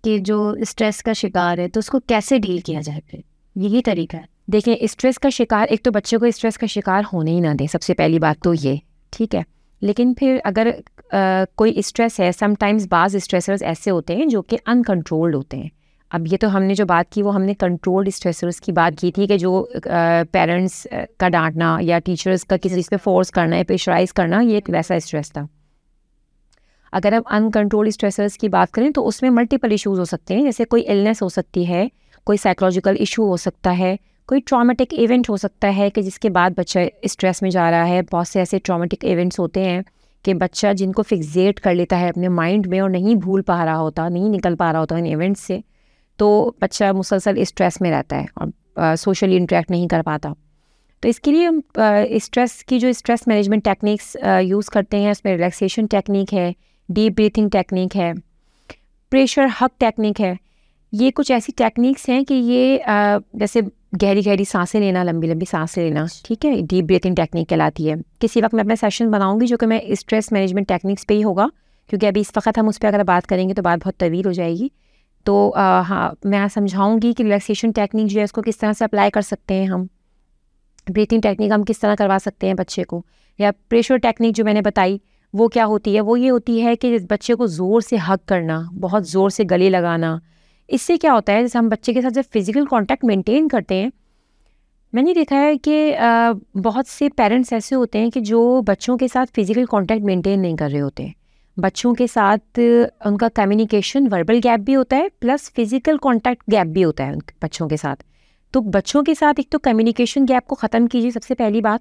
के जो स्ट्रेस का शिकार है तो उसको कैसे डील किया जाए फिर यही तरीका है देखिए स्ट्रेस का शिकार एक तो बच्चे को स्ट्रेस का शिकार होने ही ना दें सबसे पहली बात तो ये ठीक है लेकिन फिर अगर आ, कोई स्ट्रेस है समटाइम्स बाज स्ट्रेसर्स ऐसे होते हैं जो कि अनकंट्रोल्ड होते हैं अब ये तो हमने जो बात की वो हमने कंट्रोल्ड स्ट्रेसर्स की बात की थी कि जो पेरेंट्स का डांटना या टीचर्स का किसी चीज़ पे फोर्स करना या प्रेशराइज करना ये एक वैसा स्ट्रेस था अगर हम अनकंट्रोल स्ट्रेसर्स की बात करें तो उसमें मल्टीपल इश्यूज हो सकते हैं जैसे कोई इलनेस हो सकती है कोई साइकोलॉजिकल इशू हो सकता है कोई ट्रॉमेटिक इवेंट हो सकता है कि जिसके बाद बच्चा स्ट्रेस में जा रहा है बहुत से ऐसे ट्रॉमेटिक इवेंट्स होते हैं कि बच्चा जिनको फिक्सेट कर लेता है अपने माइंड में और नहीं भूल पा रहा होता नहीं निकल पा रहा होता इन इवेंट्स से तो बच्चा मुसलसल स्ट्रेस में रहता है और सोशली इंटरेक्ट नहीं कर पाता तो इसके लिए हम स्ट्रेस की जो स्ट्रेस मैनेजमेंट टेक्निक्स यूज़ करते हैं उसमें रिलैक्सेशन टेक्निक है डीप ब्रीथिंग टेक्निक है प्रेशर हक टेक्निक है ये कुछ ऐसी टेक्निक्स हैं कि ये आ, जैसे गहरी गहरी सांसें लेना लंबी लंबी सांसें लेना ठीक है डीप ब्रीथिंग टेक्निक कहलाती है किसी वक्त मैं अपना सेशन बनाऊंगी जो कि मैं स्ट्रेस मैनेजमेंट टेक्निक्स पे ही होगा क्योंकि अभी इस वक्त हम उस पर अगर बात करेंगे तो बात बहुत तवील हो जाएगी तो आ, हाँ मैं समझाऊंगी कि रिलैक्सेशन टेक्निक जो है उसको किस तरह से अप्लाई कर सकते हैं हम ब्रीथिंग टेक्निक हम किस तरह करवा सकते हैं बच्चे को या प्रेशर टेक्निक जो मैंने बताई वो क्या होती है वो ये होती है कि बच्चे को ज़ोर से हक करना बहुत ज़ोर से गले लगाना इससे क्या होता है जैसे हम बच्चे के साथ जब फिज़िकल कांटेक्ट मेंटेन करते हैं मैंने देखा है कि बहुत से पेरेंट्स ऐसे होते हैं कि जो बच्चों के साथ फ़िज़िकल कांटेक्ट मेंटेन नहीं कर रहे होते बच्चों के साथ उनका कम्युनिकेशन वर्बल गैप भी होता है प्लस फिज़िकल कॉन्टैक्ट गैप भी होता है बच्चों के साथ तो बच्चों के साथ एक तो कम्युनिकेशन गैप को ख़त्म कीजिए सबसे पहली बात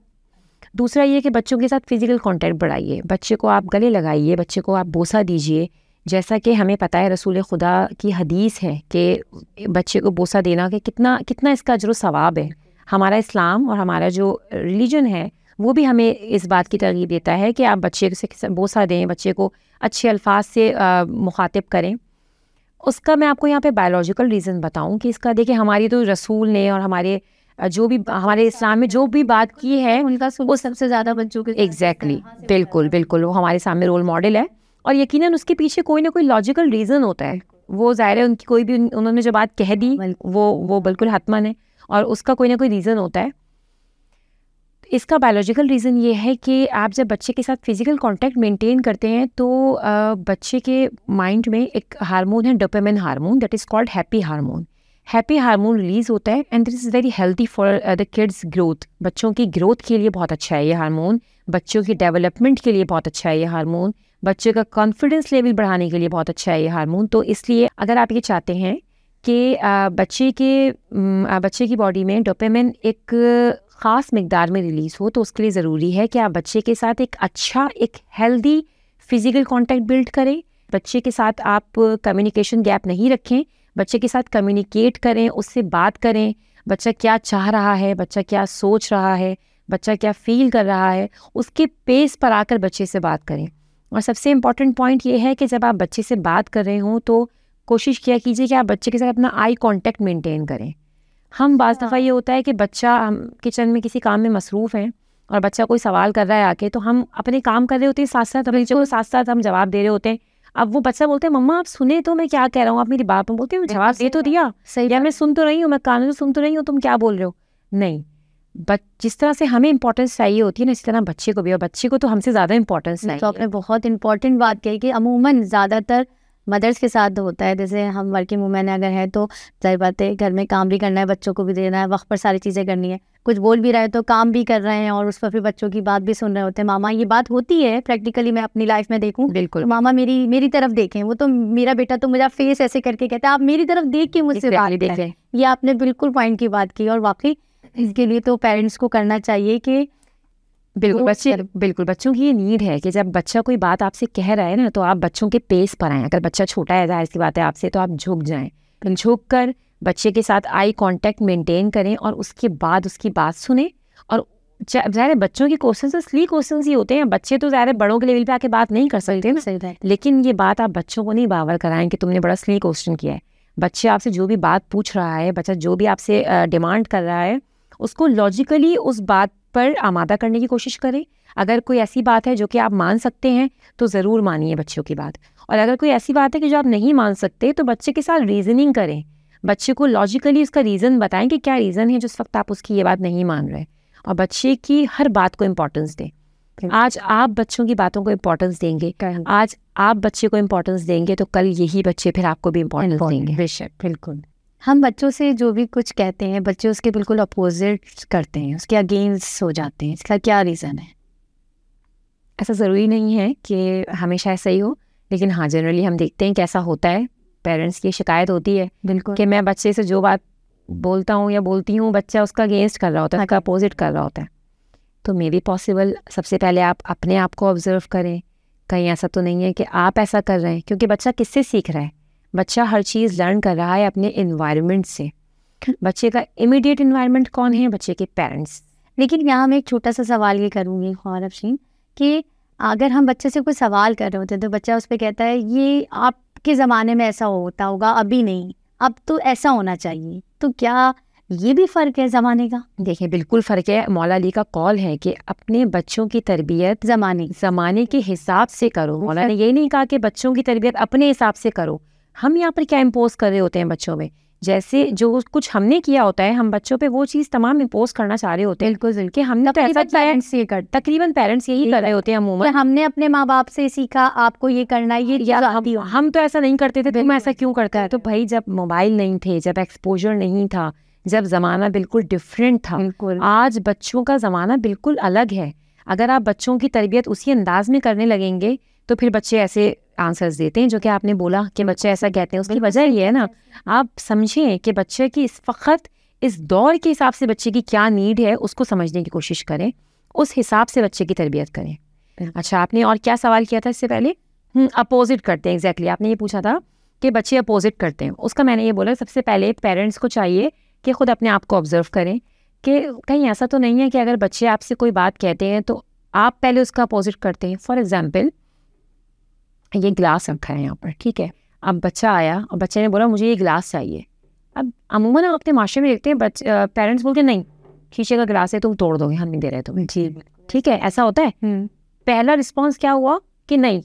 दूसरा ये कि बच्चों के साथ फिज़िकल कॉन्टैक्ट बढ़ाइए बच्चे को आप गले लगाइए बच्चे को आप बोसा दीजिए जैसा कि हमें पता है रसूल खुदा की हदीस है कि बच्चे को बोसा देना कि कितना कितना इसका जो सवाब है हमारा इस्लाम और हमारा जो रिलीजन है वो भी हमें इस बात की तरगीब देता है कि आप बच्चे से बोसा दें बच्चे को अच्छे अल्फाज से मुखातिब करें उसका मैं आपको यहाँ पे बायोलॉजिकल रीज़न बताऊँ कि इसका देखिए हमारी तो रसूल ने और हमारे जो भी हमारे इस्लाम अच्छा, में अच्छा। जो भी बात तो की है उनका वो सबसे ज़्यादा बच्चों के एग्जैक्टली exactly, बिल्कुल बिल्कुल वो हमारे सामने रोल मॉडल है और यकीनन उसके पीछे कोई ना कोई लॉजिकल रीज़न होता है वो ज़ाहिर है उनकी कोई भी उन्होंने जो बात कह दी वो वो बिल्कुल हतमन है और उसका कोई ना कोई रीज़न होता है इसका बायोलॉजिकल रीज़न ये है कि आप जब बच्चे के साथ फिज़िकल कांटेक्ट मेंटेन करते हैं तो बच्चे के माइंड में एक हार्मोन है dopamine hormone that is called happy hormone happy hormone release होता है and this is very healthy for the kids growth बच्चों की ग्रोथ के लिए बहुत अच्छा है ये हार्मोन बच्चों की डेवलपमेंट के लिए बहुत अच्छा है ये हार्मोन बच्चे का कॉन्फिडेंस लेवल बढ़ाने के लिए बहुत अच्छा है ये हार्मोन तो इसलिए अगर आप ये चाहते हैं कि uh, बच्चे के mm, uh, बच्चे की बॉडी में डोपेमिन एक ख़ास मकदार में रिलीज़ हो तो उसके लिए ज़रूरी है कि आप बच्चे के साथ एक अच्छा एक हेल्दी फिज़िकल कांटेक्ट बिल्ड करें बच्चे के साथ आप कम्युनिकेशन गैप नहीं रखें बच्चे के साथ कम्युनिकेट करें उससे बात करें बच्चा क्या चाह रहा है बच्चा क्या सोच रहा है बच्चा क्या फील कर रहा है उसके पेस पर आकर बच्चे से बात करें और सबसे इम्पॉर्टेंट पॉइंट ये है कि जब आप बच्चे से बात कर रहे हों तो कोशिश किया कीजिए कि आप बच्चे के साथ अपना आई कॉन्टेक्ट मेनटेन करें हम बाज़ दफ़ा हाँ। ये होता है कि बच्चा हम किचन में किसी काम में मसरूफ़ हैं और बच्चा कोई सवाल कर रहा है आके तो हम अपने काम कर रहे होते हैं साथ साथ अपने बच्चे को साथ साथ हम जवाब दे रहे होते हैं अब वो बच्चा बोलते हैं मम्मा आप सुने तो मैं क्या कह रहा हूँ आप मेरी बात में बोलते हो जवाब दे तो दिया सही या मैं सुन तो रही हूँ मैं कानून सुन तो रही हूँ तुम क्या बोल रहे हो नहीं बच जिस तरह से हमें इंपॉर्टेंस चाहिए होती है ना इसी तरह बच्चे को भी और बच्चे को तो हमसे ज़्यादा इंपॉर्टेंस नहीं तो आपने बहुत इंपॉर्टेंट बात कही कि अमूमन ज़्यादातर मदर्स के साथ होता है जैसे हम वर्किंग वूमेन अगर है तो जाहिर बात है घर में काम भी करना है बच्चों को भी देना है वक्त पर सारी चीज़ें करनी है कुछ बोल भी रहे हो तो काम भी कर रहे हैं और उस पर फिर बच्चों की बात भी सुन रहे होते हैं मामा ये बात होती है प्रैक्टिकली मैं अपनी लाइफ में देखूँ बिल्कुल तो मामा मेरी मेरी तरफ देखें वो तो मेरा बेटा तो मुझे फेस ऐसे करके कहता है आप मेरी तरफ देख के मुझसे बात देखें ये आपने बिल्कुल पॉइंट की बात की और वाकई इसके लिए तो पेरेंट्स को करना चाहिए कि बिल्कुल तो बच्चे बिल्कुल बच्चों की ये नीड है कि जब बच्चा कोई बात आपसे कह रहा है ना तो आप बच्चों के पेस पर आएँ अगर बच्चा छोटा है जाहिर सी बात है आपसे तो आप झुक जाएँ तो झुक कर बच्चे के साथ आई कांटेक्ट मेंटेन करें और उसके बाद उसकी बात सुने और ज़ाहिर बच्चों के क्वेश्चन तो असली क्वेश्चन ही होते हैं बच्चे तो ज़्यादा बड़ों के लेवल पे आके बात नहीं कर सकते ना लेकिन ये बात आप बच्चों को नहीं बावर कराएं कि तुमने बड़ा असली क्वेश्चन किया है बच्चे आपसे जो भी बात पूछ रहा है बच्चा जो भी आपसे डिमांड कर रहा है उसको लॉजिकली उस बात पर आमादा करने की कोशिश करें अगर कोई ऐसी बात है जो कि आप मान सकते हैं तो ज़रूर मानिए बच्चों की बात और अगर कोई ऐसी बात है कि जो आप नहीं मान सकते तो बच्चे के साथ रीजनिंग करें बच्चे को लॉजिकली उसका रीज़न बताएं कि क्या रीज़न है जिस वक्त आप उसकी ये बात नहीं मान रहे और बच्चे की हर बात को इम्पोर्टेंस दें आज आप बच्चों की बातों को इम्पोर्टेंस देंगे आज आप बच्चे को इम्पोर्टेंस देंगे तो कल यही बच्चे फिर आपको भी इम्पोर्टेंस देंगे बेशक बिल्कुल हम बच्चों से जो भी कुछ कहते हैं बच्चे उसके बिल्कुल अपोजिट करते हैं उसके अगेंस्ट हो जाते हैं इसका क्या रीज़न है ऐसा ज़रूरी नहीं है कि हमेशा ऐसा ही हो लेकिन हाँ जनरली हम देखते हैं कैसा होता है पेरेंट्स की शिकायत होती है बिल्कुल कि मैं बच्चे से जो बात बोलता हूँ या बोलती हूँ बच्चा उसका अगेंस्ट कर रहा होता है उसका अपोजिट हाँ कर रहा होता है तो मे बी पॉसिबल सबसे पहले आप अपने आप को ऑब्ज़र्व करें कहीं ऐसा तो नहीं है कि आप ऐसा कर रहे हैं क्योंकि बच्चा किससे सीख रहा है बच्चा हर चीज़ लर्न कर रहा है अपने इन्वायरमेंट से बच्चे का इमीडिएट इन्वायरमेंट कौन है बच्चे के पेरेंट्स लेकिन यहाँ मैं एक छोटा सा सवाल ये करूँगी गौरव सिंह कि अगर हम बच्चे से कोई सवाल कर रहे होते हैं तो बच्चा उस पर कहता है ये आपके ज़माने में ऐसा होता होगा अभी नहीं अब तो ऐसा होना चाहिए तो क्या ये भी फ़र्क है ज़माने का देखिए बिल्कुल फ़र्क है मौला अली का कॉल है कि अपने बच्चों की तरबियत ज़माने ज़माने के हिसाब से करो मौला ने ये नहीं कहा कि बच्चों की तरबियत अपने हिसाब से करो हम यहाँ पर क्या इम्पोज कर रहे होते हैं बच्चों में जैसे जो कुछ हमने किया होता है हम बच्चों पे वो चीज़ तमाम इम्पोज करना चाह रहे होते हैं कि हमने पेरेंट्स तो ये कर तकरीबन पेरेंट्स यही कर रहे होते हैं अमूमन हमने अपने माँ बाप से सीखा आपको ये करना ये या हम, हम तो ऐसा नहीं करते थे तुम ऐसा क्यों करता है तो भाई जब मोबाइल नहीं थे जब एक्सपोजर नहीं था जब ज़माना बिल्कुल डिफरेंट था आज बच्चों का ज़माना बिल्कुल अलग है अगर आप बच्चों की तरबियत उसी अंदाज में करने लगेंगे तो फिर बच्चे ऐसे आंसर्स देते हैं जो कि आपने बोला कि बच्चे ऐसा कहते हैं उसकी वजह ये है ना आप समझिए कि बच्चे की इस वक्त इस दौर के हिसाब से बच्चे की क्या नीड है उसको समझने की कोशिश करें उस हिसाब से बच्चे की तरबियत करें अच्छा आपने और क्या सवाल किया था इससे पहले अपोजिट हम्म, करते हैं एग्जैक्टली exactly. आपने ये पूछा था कि बच्चे अपोजिट करते हैं उसका मैंने ये बोला सबसे पहले पेरेंट्स को चाहिए कि ख़ुद अपने आप को ऑब्ज़र्व करें कि कहीं ऐसा तो नहीं है कि अगर बच्चे आपसे कोई बात कहते हैं तो आप पहले उसका अपोजिट करते हैं फॉर एग्ज़ाम्पल ये गिलास रखा है यहाँ पर ठीक है अब बच्चा आया और बच्चे ने बोला मुझे ये गिलास चाहिए अब अमूमन अपने माशरे में देखते हैं बच पेरेंट्स बोलते नहीं शीशे का गिलास है तुम तोड़ दोगे हम नहीं दे रहे तुम्हें ठीक ठीक है ऐसा होता है हम्म। पहला रिस्पॉन्स क्या हुआ कि नहीं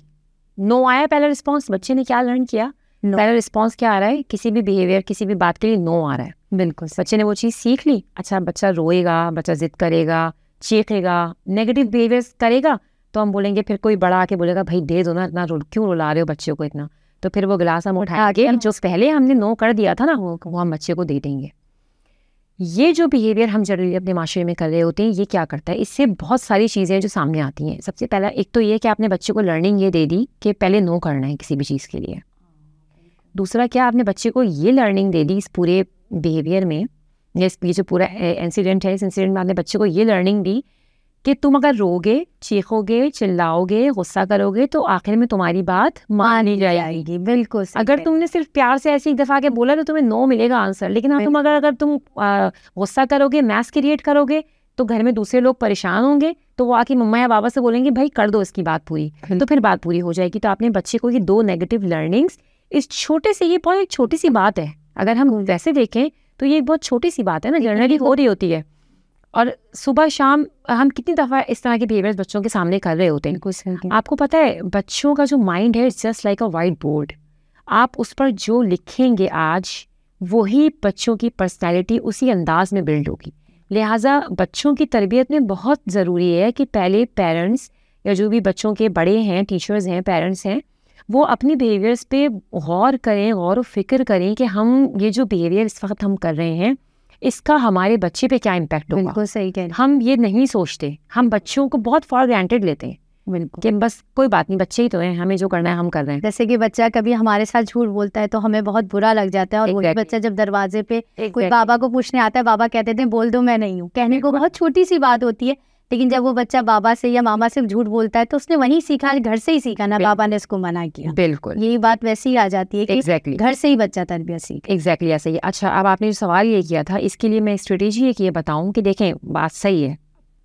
नो आया पहला रिस्पॉन्स बच्चे ने क्या लर्न किया no. पहला रिस्पॉन्स क्या आ रहा है किसी भी बिहेवियर किसी भी बात के लिए नो आ रहा है बिल्कुल बच्चे ने वो चीज़ सीख ली अच्छा बच्चा रोएगा बच्चा जिद करेगा चीखेगा नेगेटिव बिहेवियर करेगा तो हम बोलेंगे फिर कोई बड़ा आके बोलेगा भाई दे दो ना इतना रो क्यों रुला रहे हो बच्चों को इतना तो फिर वो गिलास हम उठा आगे हाँ, जो पहले हमने नो कर दिया था ना वो वो हम बच्चे को दे देंगे ये जो बिहेवियर हम जरूरी अपने माशरे में कर रहे होते हैं ये क्या करता है इससे बहुत सारी चीज़ें जो सामने आती हैं सबसे पहला एक तो ये कि आपने बच्चे को लर्निंग ये दे दी कि पहले नो करना है किसी भी चीज़ के लिए दूसरा क्या आपने बच्चे को ये लर्निंग दे दी इस पूरे बिहेवियर में ये जो पूरा इंसिडेंट है इस इंसिडेंट में आपने बच्चे को ये लर्निंग दी कि तुम अगर रोगे चीखोगे चिल्लाओगे गुस्सा करोगे तो आखिर में तुम्हारी बात मानी जाएगी बिल्कुल अगर तुमने सिर्फ प्यार से ऐसे एक दफ़ा के बोला तो तुम्हें नो मिलेगा आंसर लेकिन हाँ, तुम अगर अगर तुम गुस्सा करोगे मैथ क्रिएट करोगे तो घर में दूसरे लोग परेशान होंगे तो वो आके मम्मा या बाबा से बोलेंगे भाई कर दो इसकी बात पूरी तो फिर बात पूरी हो जाएगी तो आपने बच्चे को ये दो नेगेटिव लर्निंग्स इस छोटे से ये बहुत एक छोटी सी बात है अगर हम वैसे देखें तो ये बहुत छोटी सी बात है ना जनरली हो रही होती है और सुबह शाम हम कितनी दफ़ा इस तरह के बिहेवियर्स बच्चों के सामने कर रहे होते हैं कुछ आपको पता है बच्चों का जो माइंड है it's just like a white board आप उस पर जो लिखेंगे आज वही बच्चों की पर्सनैलिटी उसी अंदाज में बिल्ड होगी लिहाजा बच्चों की तरबियत में बहुत ज़रूरी है कि पहले पेरेंट्स या जो भी बच्चों के बड़े हैं टीचर्स हैं पेरेंट्स हैं वो अपने बिहेवियर्स पे गौर करें गौर व फिक्र करें कि हम ये जो बिहेवियर इस वक्त हम कर रहे हैं इसका हमारे बच्चे पे क्या इम्पैक्ट होगा बिल्कुल सही कह हम ये नहीं सोचते हम बच्चों को बहुत फॉर ग्रांटेड लेते हैं कि बस कोई बात नहीं बच्चे ही तो हैं हमें जो करना है हम कर रहे हैं जैसे कि बच्चा कभी हमारे साथ झूठ बोलता है तो हमें बहुत बुरा लग जाता है और exactly. बच्चा जब दरवाजे पे exactly. कोई बाबा को पूछने आता है बाबा कहते थे बोल दो मैं नहीं हूँ कहने को बहुत छोटी सी बात होती है लेकिन जब वो बच्चा बाबा से या मामा से झूठ बोलता है तो उसने वहीं सीखा घर से ही सीखा ना बाबा ने उसको मना किया बिल्कुल यही बात वैसे ही आ जाती है कि exactly. घर से ही बच्चा तरबियत सीख एग्जैक्टली ऐसा ही अच्छा अब आपने जो सवाल ये किया था इसके लिए मैं स्ट्रेटेजी एक ये बताऊँ की देखें बात सही है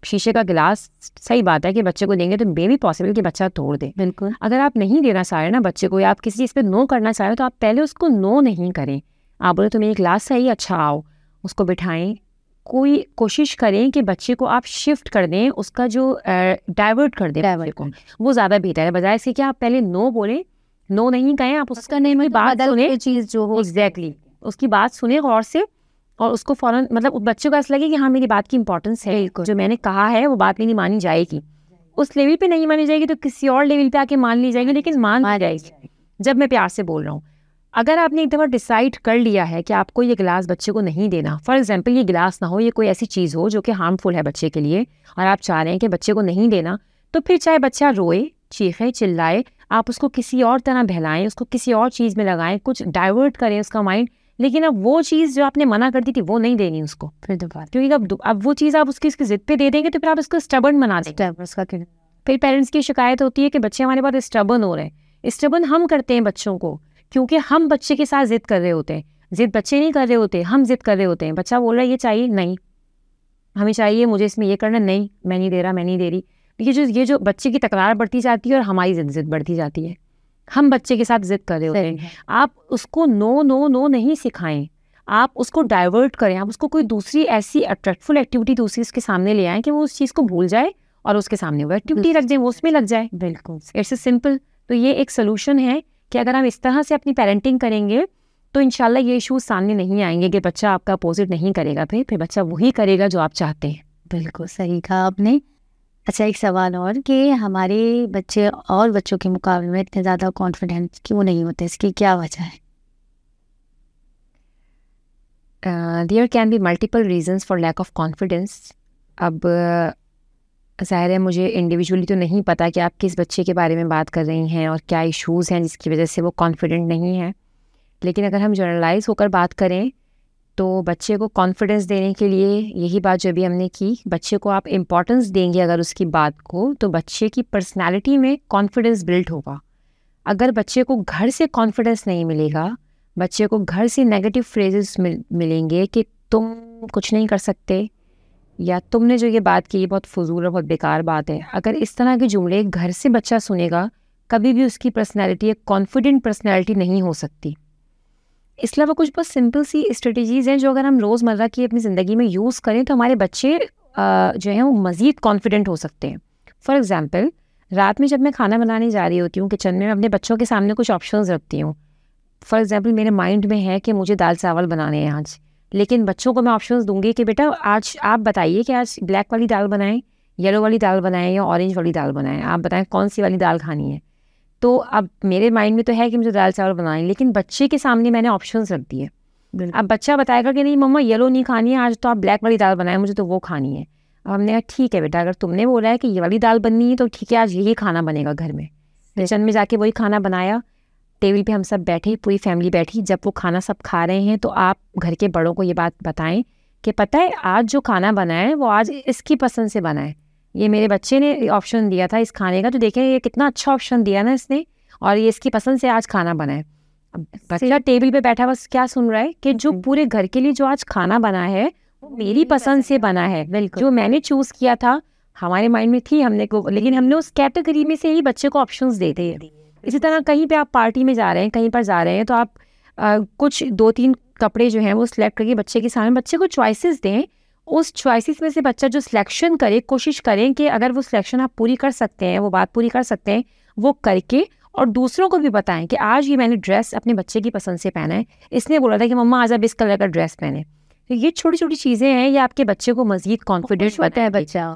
शीशे का गिलास सही बात है कि बच्चे को देंगे तो मे भी पॉसिबल कि बच्चा तोड़ दे बिल्कुल अगर आप नहीं देना चाह रहे ना बच्चे को या आप किसी चीज़ पे नो करना चाह रहे हो तो आप पहले उसको नो नहीं करें आप बोले तुम्हें एक गिलास सही अच्छा आओ उसको बिठाएं कोई कोशिश करें कि बच्चे को आप शिफ्ट कर दें उसका जो डाइवर्ट कर दें डाइवर्ट को वो ज़्यादा बेहतर है बजाय इसके कि आप पहले नो बोलें नो नहीं कहें आप उसका नहीं मतलब बात सुने चीज़ जो हो एग्जैक्टली exactly, उसकी बात सुने गौर से और उसको फौरन मतलब बच्चों को ऐसा लगे कि हाँ मेरी बात की इंपॉर्टेंस है जो मैंने कहा है वो बात मेरी मानी जाएगी उस लेवल पे नहीं मानी जाएगी तो किसी और लेवल पे आके मान ली जाएगी लेकिन मान जाएगी जब मैं प्यार से बोल रहा हूँ अगर आपने एक दफ़ा डिसाइड कर लिया है कि आपको ये गिलास बच्चे को नहीं देना फॉर एग्जाम्पल ये गिलास ना हो ये कोई ऐसी चीज़ हो जो कि हार्मफुल है बच्चे के लिए और आप चाह रहे हैं कि बच्चे को नहीं देना तो फिर चाहे बच्चा रोए चीखे चिल्लाए आप उसको किसी और तरह बहलाएं उसको किसी और चीज़ में लगाएं कुछ डाइवर्ट करें उसका माइंड लेकिन अब वो चीज़ जो आपने मना कर दी थी वो नहीं देनी उसको फिर दोबारा क्योंकि अब अब वो चीज़ आप उसकी उसकी ज़िद पे दे देंगे तो फिर आप उसको स्टबर्न मना देंगे उसका फिर पेरेंट्स की शिकायत होती है कि बच्चे हमारे पास स्टबन हो रहे हैं स्टबन हम करते हैं बच्चों को क्योंकि हम बच्चे के साथ ज़िद कर रहे होते हैं ज़िद बच्चे नहीं कर रहे होते हम ज़िद कर रहे होते हैं बच्चा बोल रहा है ये चाहिए नहीं हमें चाहिए मुझे इसमें ये करना नहीं मैं नहीं दे रहा मैं नहीं दे रही ये जो ये जो बच्चे की तकरार बढ़ती जाती है और हमारी ज़िद ज़िद बढ़ती जाती है हम बच्चे के साथ ज़िद कर रहे होते हैं आप उसको नो नो नो नहीं सिखाएं आप उसको डाइवर्ट करें आप उसको कोई दूसरी ऐसी अट्रैक्टफुल एक्टिविटी दूसरी उसके सामने ले आए कि वो उस चीज़ को भूल जाए और उसके सामने वो एक्टिविटी रख जाए वो उसमें लग जाए बिल्कुल इट्स सिंपल तो ये एक सोल्यूशन है कि अगर हम इस तरह से अपनी पेरेंटिंग करेंगे तो इनशाला ये इशूज़ सामने नहीं आएंगे कि बच्चा आपका अपोजिट नहीं करेगा फिर फिर बच्चा वही करेगा जो आप चाहते हैं बिल्कुल सही कहा आपने अच्छा एक सवाल और कि हमारे बच्चे और बच्चों के मुकाबले में इतने ज़्यादा कॉन्फिडेंट क्यों नहीं होते इसकी क्या वजह है there can be multiple reasons for lack of confidence अब ज़ाहिर है मुझे इंडिविजुअली तो नहीं पता कि आप किस बच्चे के बारे में बात कर रही हैं और क्या इश्यूज़ हैं जिसकी वजह से वो कॉन्फिडेंट नहीं है लेकिन अगर हम जर्नलाइज होकर बात करें तो बच्चे को कॉन्फिडेंस देने के लिए यही बात जो अभी हमने की बच्चे को आप इम्पोर्टेंस देंगे अगर उसकी बात को तो बच्चे की पर्सनैलिटी में कॉन्फिडेंस बिल्ड होगा अगर बच्चे को घर से कॉन्फिडेंस नहीं मिलेगा बच्चे को घर से नेगेटिव फ्रेजेस मिल, मिलेंगे कि तुम कुछ नहीं कर सकते या तुमने जो ये बात की ये बहुत फजूल और बहुत बेकार बात है अगर इस तरह के जुमले घर से बच्चा सुनेगा कभी भी उसकी पर्सनैलिटी एक कॉन्फिडेंट पर्सनैलिटी नहीं हो सकती इसके अलावा कुछ बहुत सिंपल सी स्ट्रेटजीज़ हैं जो अगर हम रोज़मर्रा की अपनी ज़िंदगी में यूज़ करें तो हमारे बच्चे जो हैं वो मज़ीद कॉन्फिडेंट हो सकते हैं फॉर एग्ज़ाम्पल रात में जब मैं खाना बनाने जा रही होती हूँ किचन में मैं अपने बच्चों के सामने कुछ ऑप्शन रखती हूँ फॉर एग्ज़ाम्पल मेरे माइंड में है कि मुझे दाल चावल बनाने हैं आज लेकिन बच्चों को मैं ऑप्शन दूंगी कि बेटा आज आप बताइए कि आज ब्लैक वाली दाल बनाएं येलो वाली दाल बनाएं या ऑरेंज वाली दाल बनाएं आप बताएं कौन सी वाली दाल खानी है तो अब मेरे माइंड में तो है कि मुझे दाल चावल बनाएं लेकिन बच्चे के सामने मैंने ऑप्शन रख दिए अब बच्चा बताएगा कि नहीं मम्मा येलो नहीं खानी है आज तो आप ब्लैक वाली दाल बनाएं मुझे तो वो खानी है अब हमने कहा ठीक है बेटा अगर तुमने बोला है कि ये वाली दाल बननी है तो ठीक है आज यही खाना बनेगा घर में किचन में जाके वही खाना बनाया टेबल पे हम सब बैठे पूरी फैमिली बैठी जब वो खाना सब खा रहे हैं तो आप घर के बड़ों को ये बात बताएं कि पता है आज जो खाना बना है वो आज इसकी पसंद से बना है ये मेरे बच्चे ने ऑप्शन दिया था इस खाने का तो देखें ये कितना अच्छा ऑप्शन दिया ना इसने और ये इसकी पसंद से आज खाना बना है बच्चा टेबल पे बैठा बस क्या सुन रहा है कि जो हम्म। पूरे घर के लिए जो आज खाना बना है वो मेरी पसंद से बना है जो मैंने चूज किया था हमारे माइंड में थी हमने को लेकिन हमने उस कैटेगरी में से ही बच्चे को ऑप्शंस दे दिए इसी तरह कहीं पे आप पार्टी में जा रहे हैं कहीं पर जा रहे हैं तो आप आ, कुछ दो तीन कपड़े जो हैं वो सिलेक्ट करके बच्चे के सामने बच्चे को चॉइसेस दें उस चॉइसेस में से बच्चा जो सिलेक्शन करे कोशिश करें कि अगर वो सिलेक्शन आप पूरी कर सकते हैं वो बात पूरी कर सकते हैं वो करके और दूसरों को भी बताएं कि आज ये मैंने ड्रेस अपने बच्चे की पसंद से पहना है इसने बोला था कि मम्मा आज आप इस कलर का ड्रेस पहने तो ये छोटी छोटी चीज़ें हैं ये आपके बच्चे को मजीद कॉन्फिडेंस होता है बच्चा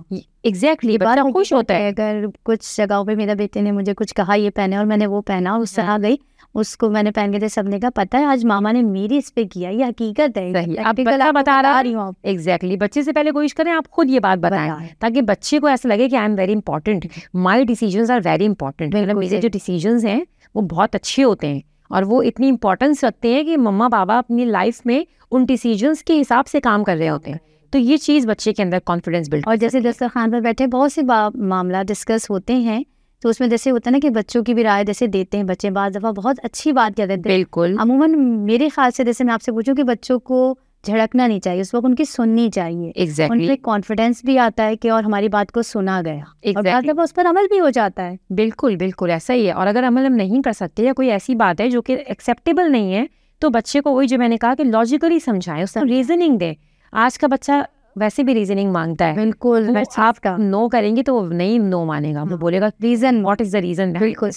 एग्जैक्टली बच्चा खुश होता है अगर कुछ जगहों पे मेरा बेटे ने मुझे कुछ कहा ये पहने और मैंने वो पहना उस हाँ। आ गई उसको मैंने पहन के सबने कहा पता है आज मामा ने मेरी इस पे किया ये हकीकत है आप बता बता रहा रही हूँ एग्जैक्टली बच्चे से पहले कोशिश करें आप खुद ये बात बताएं ताकि बच्चे को ऐसा लगे कि I am very important my decision are very important मतलब मेरे जो डिसीजन है वो बहुत अच्छे होते हैं और वो इतनी इंपॉर्टेंस रखते हैं कि मम्मा बाबा अपनी लाइफ में उन डिसीजन के हिसाब से काम कर रहे होते हैं तो ये चीज़ बच्चे के अंदर कॉन्फिडेंस बिल्ड और जैसे खान पर बैठे बहुत से मामला डिस्कस होते हैं तो उसमें जैसे होता है ना कि बच्चों की भी राय जैसे देते हैं बच्चे बाद दफ़ा बहुत अच्छी बात कहते हैं बिल्कुल अमूमन मेरे ख्याल से जैसे मैं आपसे पूछूँ कि बच्चों को झड़कना नहीं चाहिए उस वक्त उनकी सुननी चाहिए exactly. उनके कॉन्फिडेंस भी आता है कि और हमारी बात को सुना गया exactly. और उस पर अमल भी हो जाता है बिल्कुल बिल्कुल ऐसा ही है और अगर अमल हम नहीं कर सकते या कोई ऐसी बात है जो कि एक्सेप्टेबल नहीं है तो बच्चे को वही जो मैंने कहा कि लॉजिकली समझाएं उसको रीजनिंग दें आज का बच्चा वैसे भी रीजनिंग मांगता है बिल्कुल आप का नो करेंगे तो नहीं नो मानेगा वो हाँ। बोलेगा reason what is the reason बिल्कुल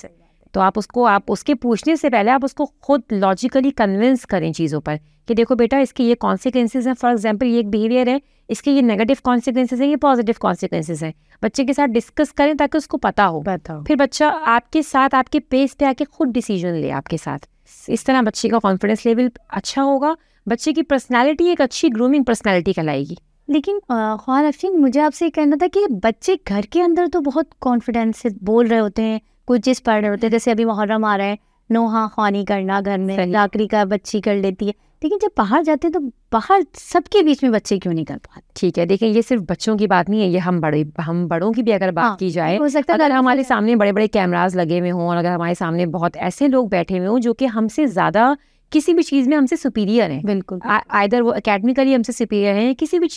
तो आप उसको आप उसके पूछने से पहले आप उसको खुद लॉजिकली कन्विंस करें चीज़ों पर कि देखो बेटा इसके ये कॉन्सिक्वेंसेज हैं फॉर एग्जांपल ये एक बिहेवियर है इसके ये नेगेटिव कॉन्सिक्वेंसेज हैं ये पॉजिटिव कॉन्सिक्वेंसेज हैं बच्चे के साथ डिस्कस करें ताकि उसको पता हो पता हो फिर बच्चा आपके साथ आपके पेस पे आके खुद डिसीजन ले आपके साथ इस तरह बच्चे का कॉन्फिडेंस लेवल अच्छा होगा बच्चे की पर्सनैलिटी एक अच्छी ग्रूमिंग पर्सनैलिटी कहलाएगी लेकिन ख्वार अफिन मुझे आपसे ये कहना था कि बच्चे घर के अंदर तो बहुत कॉन्फिडेंस से बोल रहे होते हैं कुछ चीज़ पढ़ रहे होते हैं जैसे अभी मुहर्रम आ रहा है नोहा खानी करना घर में लाकड़ी का बच्ची कर लेती है लेकिन जब बाहर जाते हैं तो बाहर सबके बीच में बच्चे क्यों निकल पाते ठीक है देखिए ये सिर्फ बच्चों की बात नहीं है ये हम बड़े हम बड़ों की भी अगर बात हाँ, की जाए हो सकता है अगर हमारे सामने बड़े बड़े कैमराज लगे हुए हों और अगर हमारे सामने बहुत ऐसे लोग बैठे हुए हों जो कि हमसे ज़्यादा किसी भी चीज़ में हमसे सुपीरियर हैं बिल्कुल आइदर वो अकेडमिकली हमसे सुपीरियर हैं किसी भी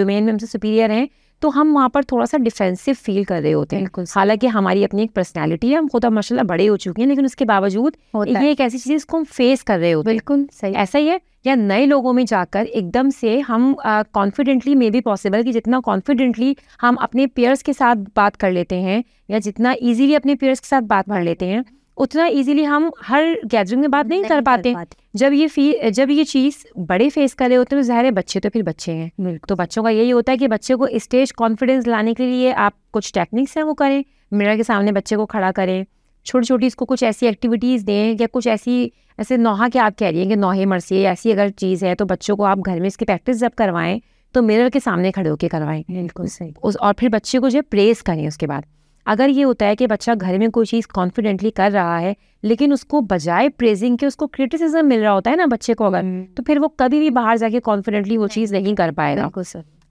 डोमेन में हमसे सुपीरियर हैं तो हम वहाँ पर थोड़ा सा डिफेंसिव फील कर रहे होते हैं हालांकि हमारी अपनी एक पर्सनैलिटी है हम खुद माशाला बड़े हो चुके हैं लेकिन उसके बावजूद ये एक ऐसी चीज़ है इसको हम फेस कर रहे होते हैं बिल्कुल सही ऐसा ही है या नए लोगों में जाकर एकदम से हम कॉन्फिडेंटली मे बी पॉसिबल कि जितना कॉन्फिडेंटली हम अपने पेयर्स के साथ बात कर लेते हैं या जितना ईजीली अपने पेयर्स के साथ बात कर लेते हैं उतना इजीली हम हर गैदरिंग में बात नहीं, नहीं कर पाते जब ये फी जब ये चीज़ बड़े फेस कर रहे होते हैं तो है बच्चे तो फिर बच्चे हैं तो बच्चों का यही होता है कि बच्चे को स्टेज कॉन्फिडेंस लाने के लिए आप कुछ टेक्निक्स हैं वो करें मिरर के सामने बच्चे को खड़ा करें छोटी छोटी इसको कुछ ऐसी एक्टिविटीज़ दें या कुछ ऐसी ऐसे नोहा के आप कह रही हैं कि नोहे मरसी ऐसी अगर चीज़ है तो बच्चों को आप घर में इसकी प्रैक्टिस जब करवाएं तो मिरर के सामने खड़े होकर करवाएं बिल्कुल सही उस और फिर बच्चे को जो है प्रेस करें उसके बाद अगर ये होता है कि बच्चा घर में कोई चीज़ कॉन्फिडेंटली कर रहा है लेकिन उसको बजाय प्रेजिंग के उसको क्रिटिसिज्म मिल रहा होता है ना बच्चे को अगर हम्म। तो फिर वो कभी भी बाहर जाके कॉन्फिडेंटली वो चीज़ नहीं कर पाएगा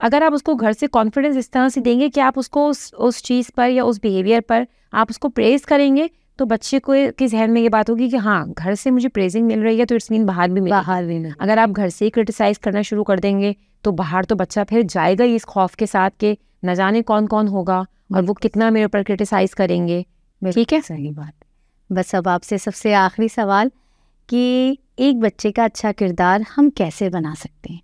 अगर आप उसको घर से कॉन्फिडेंस इस तरह से हम्म। देंगे कि आप उसको उस उस चीज़ पर या उस बिहेवियर पर आप उसको प्रेज करेंगे तो बच्चे को के जहन में ये बात होगी कि हाँ घर से मुझे प्रेजिंग मिल रही है तो इट्स मीन बाहर भी मिल बाहर भी मिल अगर आप घर से ही क्रिटिसाइज करना शुरू कर देंगे तो बाहर तो बच्चा फिर जाएगा ही इस खौफ के साथ के न जाने कौन कौन होगा और वो कितना मेरे ऊपर क्रिटिसाइज करेंगे ठीक है सही बात बस अब आपसे सबसे आखिरी सवाल कि एक बच्चे का अच्छा किरदार हम कैसे बना सकते हैं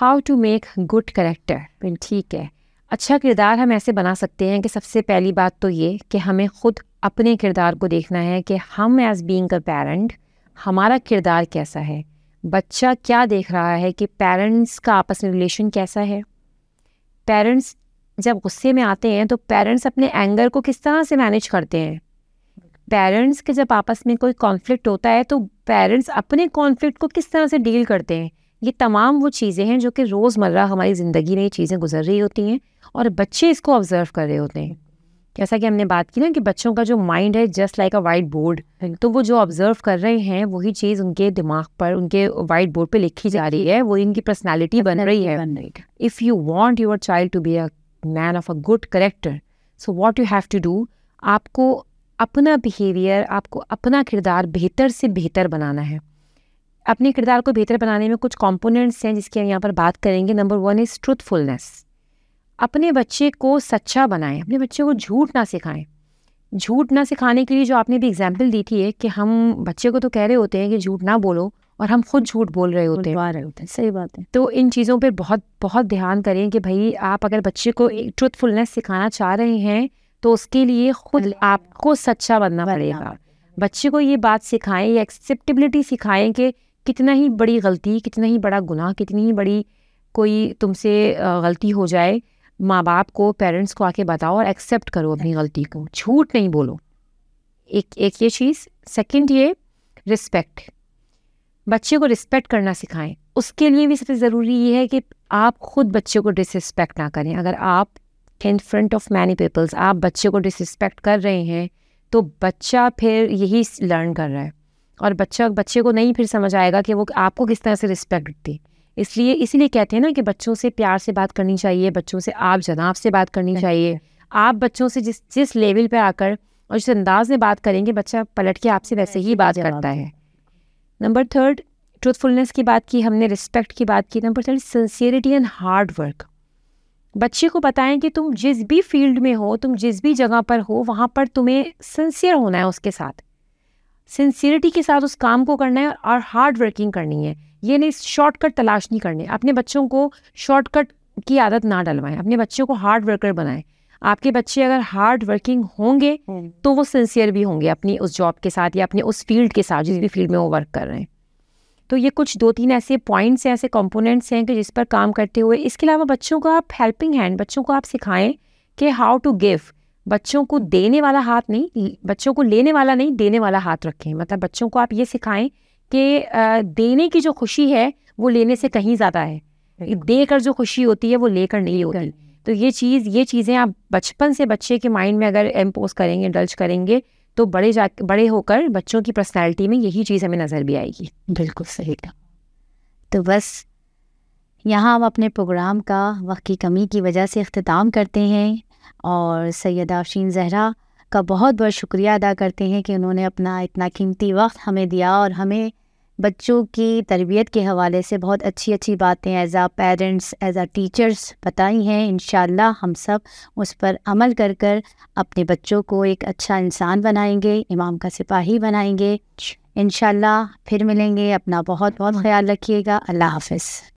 how to make good character ठीक है अच्छा किरदार हम ऐसे बना सकते हैं कि सबसे पहली बात तो ये कि हमें खुद अपने किरदार को देखना है कि हम एज बींग अ पेरेंट हमारा किरदार कैसा है बच्चा क्या देख रहा है कि पेरेंट्स का आपस में रिलेशन कैसा है पेरेंट्स जब गुस्से में आते हैं तो पेरेंट्स अपने एंगर को किस तरह से मैनेज करते हैं पेरेंट्स के जब आपस में कोई कॉन्फ्लिक्ट होता है तो पेरेंट्स अपने कॉन्फ्लिक्ट को किस तरह से डील करते हैं ये तमाम वो चीज़ें हैं जो कि रोज़मर्रा हमारी ज़िंदगी में ये चीज़ें गुजर रही होती हैं और बच्चे इसको ऑब्ज़र्व कर रहे होते हैं जैसा कि हमने बात की ना कि बच्चों का जो माइंड है just like a white board तो वो जो ऑब्जर्व कर रहे हैं वही चीज़ उनके दिमाग पर उनके वाइट बोर्ड पे लिखी जा रही है वही उनकी पर्सनालिटी बन रही है if you want your child to be a man of a good character so what you have to do आपको अपना बिहेवियर आपको अपना किरदार बेहतर से बेहतर बनाना है अपने किरदार को बेहतर बनाने में कुछ कॉम्पोनेंट्स हैं जिसकी हम यहाँ पर बात करेंगे नंबर वन इज़ ट्रूथफुलनेस अपने बच्चे को सच्चा बनाएं अपने बच्चे को झूठ ना सिखाएं झूठ ना सिखाने के लिए जो आपने भी एग्जाम्पल दी थी है कि हम बच्चे को तो कह रहे होते हैं कि झूठ ना बोलो और हम खुद झूठ बोल रहे होते हैं रहे होते हैं सही बात है तो इन चीज़ों पर बहुत बहुत ध्यान करें कि भाई आप अगर बच्चे को एक ट्रुथफुलनेस सिखाना चाह रहे हैं तो उसके लिए खुद आपको सच्चा बनना पड़ेगा बच्चे को ये बात सिखाएं या एक्सेप्टेबिलिटी सिखाएं कि कितना ही बड़ी गलती कितना ही बड़ा गुनाह कितनी ही बड़ी कोई तुमसे गलती हो जाए माँ बाप को पेरेंट्स को आके बताओ और एक्सेप्ट करो अपनी गलती को झूठ नहीं बोलो एक एक ये चीज़ सेकंड ये रिस्पेक्ट बच्चे को रिस्पेक्ट करना सिखाएं उसके लिए भी सबसे ज़रूरी ये है कि आप खुद बच्चे को डिसरिस्पेक्ट ना करें अगर आप in front of many peoples आप बच्चे को डिसरिस्पेक्ट कर रहे हैं तो बच्चा फिर यही लर्न कर रहा है और बच्चा बच्चे को नहीं फिर समझ आएगा कि वो आपको किस तरह से रिस्पेक्ट दी इसलिए इसीलिए कहते हैं ना कि बच्चों से प्यार से बात करनी चाहिए बच्चों से आप जनाब से बात करनी चाहिए आप बच्चों से जिस जिस लेवल पर आकर और जिस अंदाज में बात करेंगे बच्चा पलट के आपसे वैसे ही बात करता है नंबर थर्ड ट्रूथफुलनेस की बात की हमने रिस्पेक्ट की बात की number third sincerity and hard work बच्चे को बताएं कि तुम जिस भी फील्ड में हो तुम जिस भी जगह पर हो वहाँ पर तुम्हें सिंसियर होना है उसके साथ सिंसियरिटी के साथ उस काम को करना है और हार्ड वर्किंग करनी है ये नहीं शॉर्टकट तलाश नहीं करनी अपने बच्चों को शॉर्टकट की आदत ना डलवाएं अपने बच्चों को हार्ड वर्कर बनाएं आपके बच्चे अगर हार्ड वर्किंग होंगे हम्म। तो वो सिंसियर भी होंगे अपनी उस जॉब के साथ या अपने उस फील्ड के साथ जिस भी फील्ड में वो वर्क कर रहे हैं तो ये कुछ दो तीन ऐसे पॉइंट्स हैं ऐसे कंपोनेंट्स हैं कि जिस पर काम करते हुए इसके अलावा बच्चों को आप हेल्पिंग हैंड बच्चों को आप सिखाएं कि हाउ टू गिव बच्चों को देने वाला हाथ नहीं बच्चों को लेने वाला नहीं देने वाला हाथ रखें मतलब बच्चों को आप ये सिखाएं कि देने की जो खुशी है वो लेने से कहीं ज़्यादा है देकर जो खुशी होती है वो लेकर नहीं होती तो ये चीज़ ये चीज़ें आप बचपन से बच्चे के माइंड में अगर एम्पोज करेंगे डल्च करेंगे तो बड़े जा बड़े होकर बच्चों की पर्सनैलिटी में यही चीज़ हमें नज़र भी आएगी बिल्कुल सही कहा तो बस यहाँ हम अपने प्रोग्राम का वक्त की कमी की वजह से अख्ताम करते हैं और सैयद शीन जहरा का बहुत बहुत शुक्रिया अदा करते हैं कि उन्होंने अपना इतना कीमती वक्त हमें दिया और हमें बच्चों की तरबियत के हवाले से बहुत अच्छी अच्छी बातें as a parents as a teachers बताई हैं इन हम सब उस पर अमल कर कर अपने बच्चों को एक अच्छा इंसान बनाएंगे इमाम का सिपाही बनाएंगे इन फिर मिलेंगे अपना बहुत बहुत ख्याल रखिएगा अल्लाह हाफ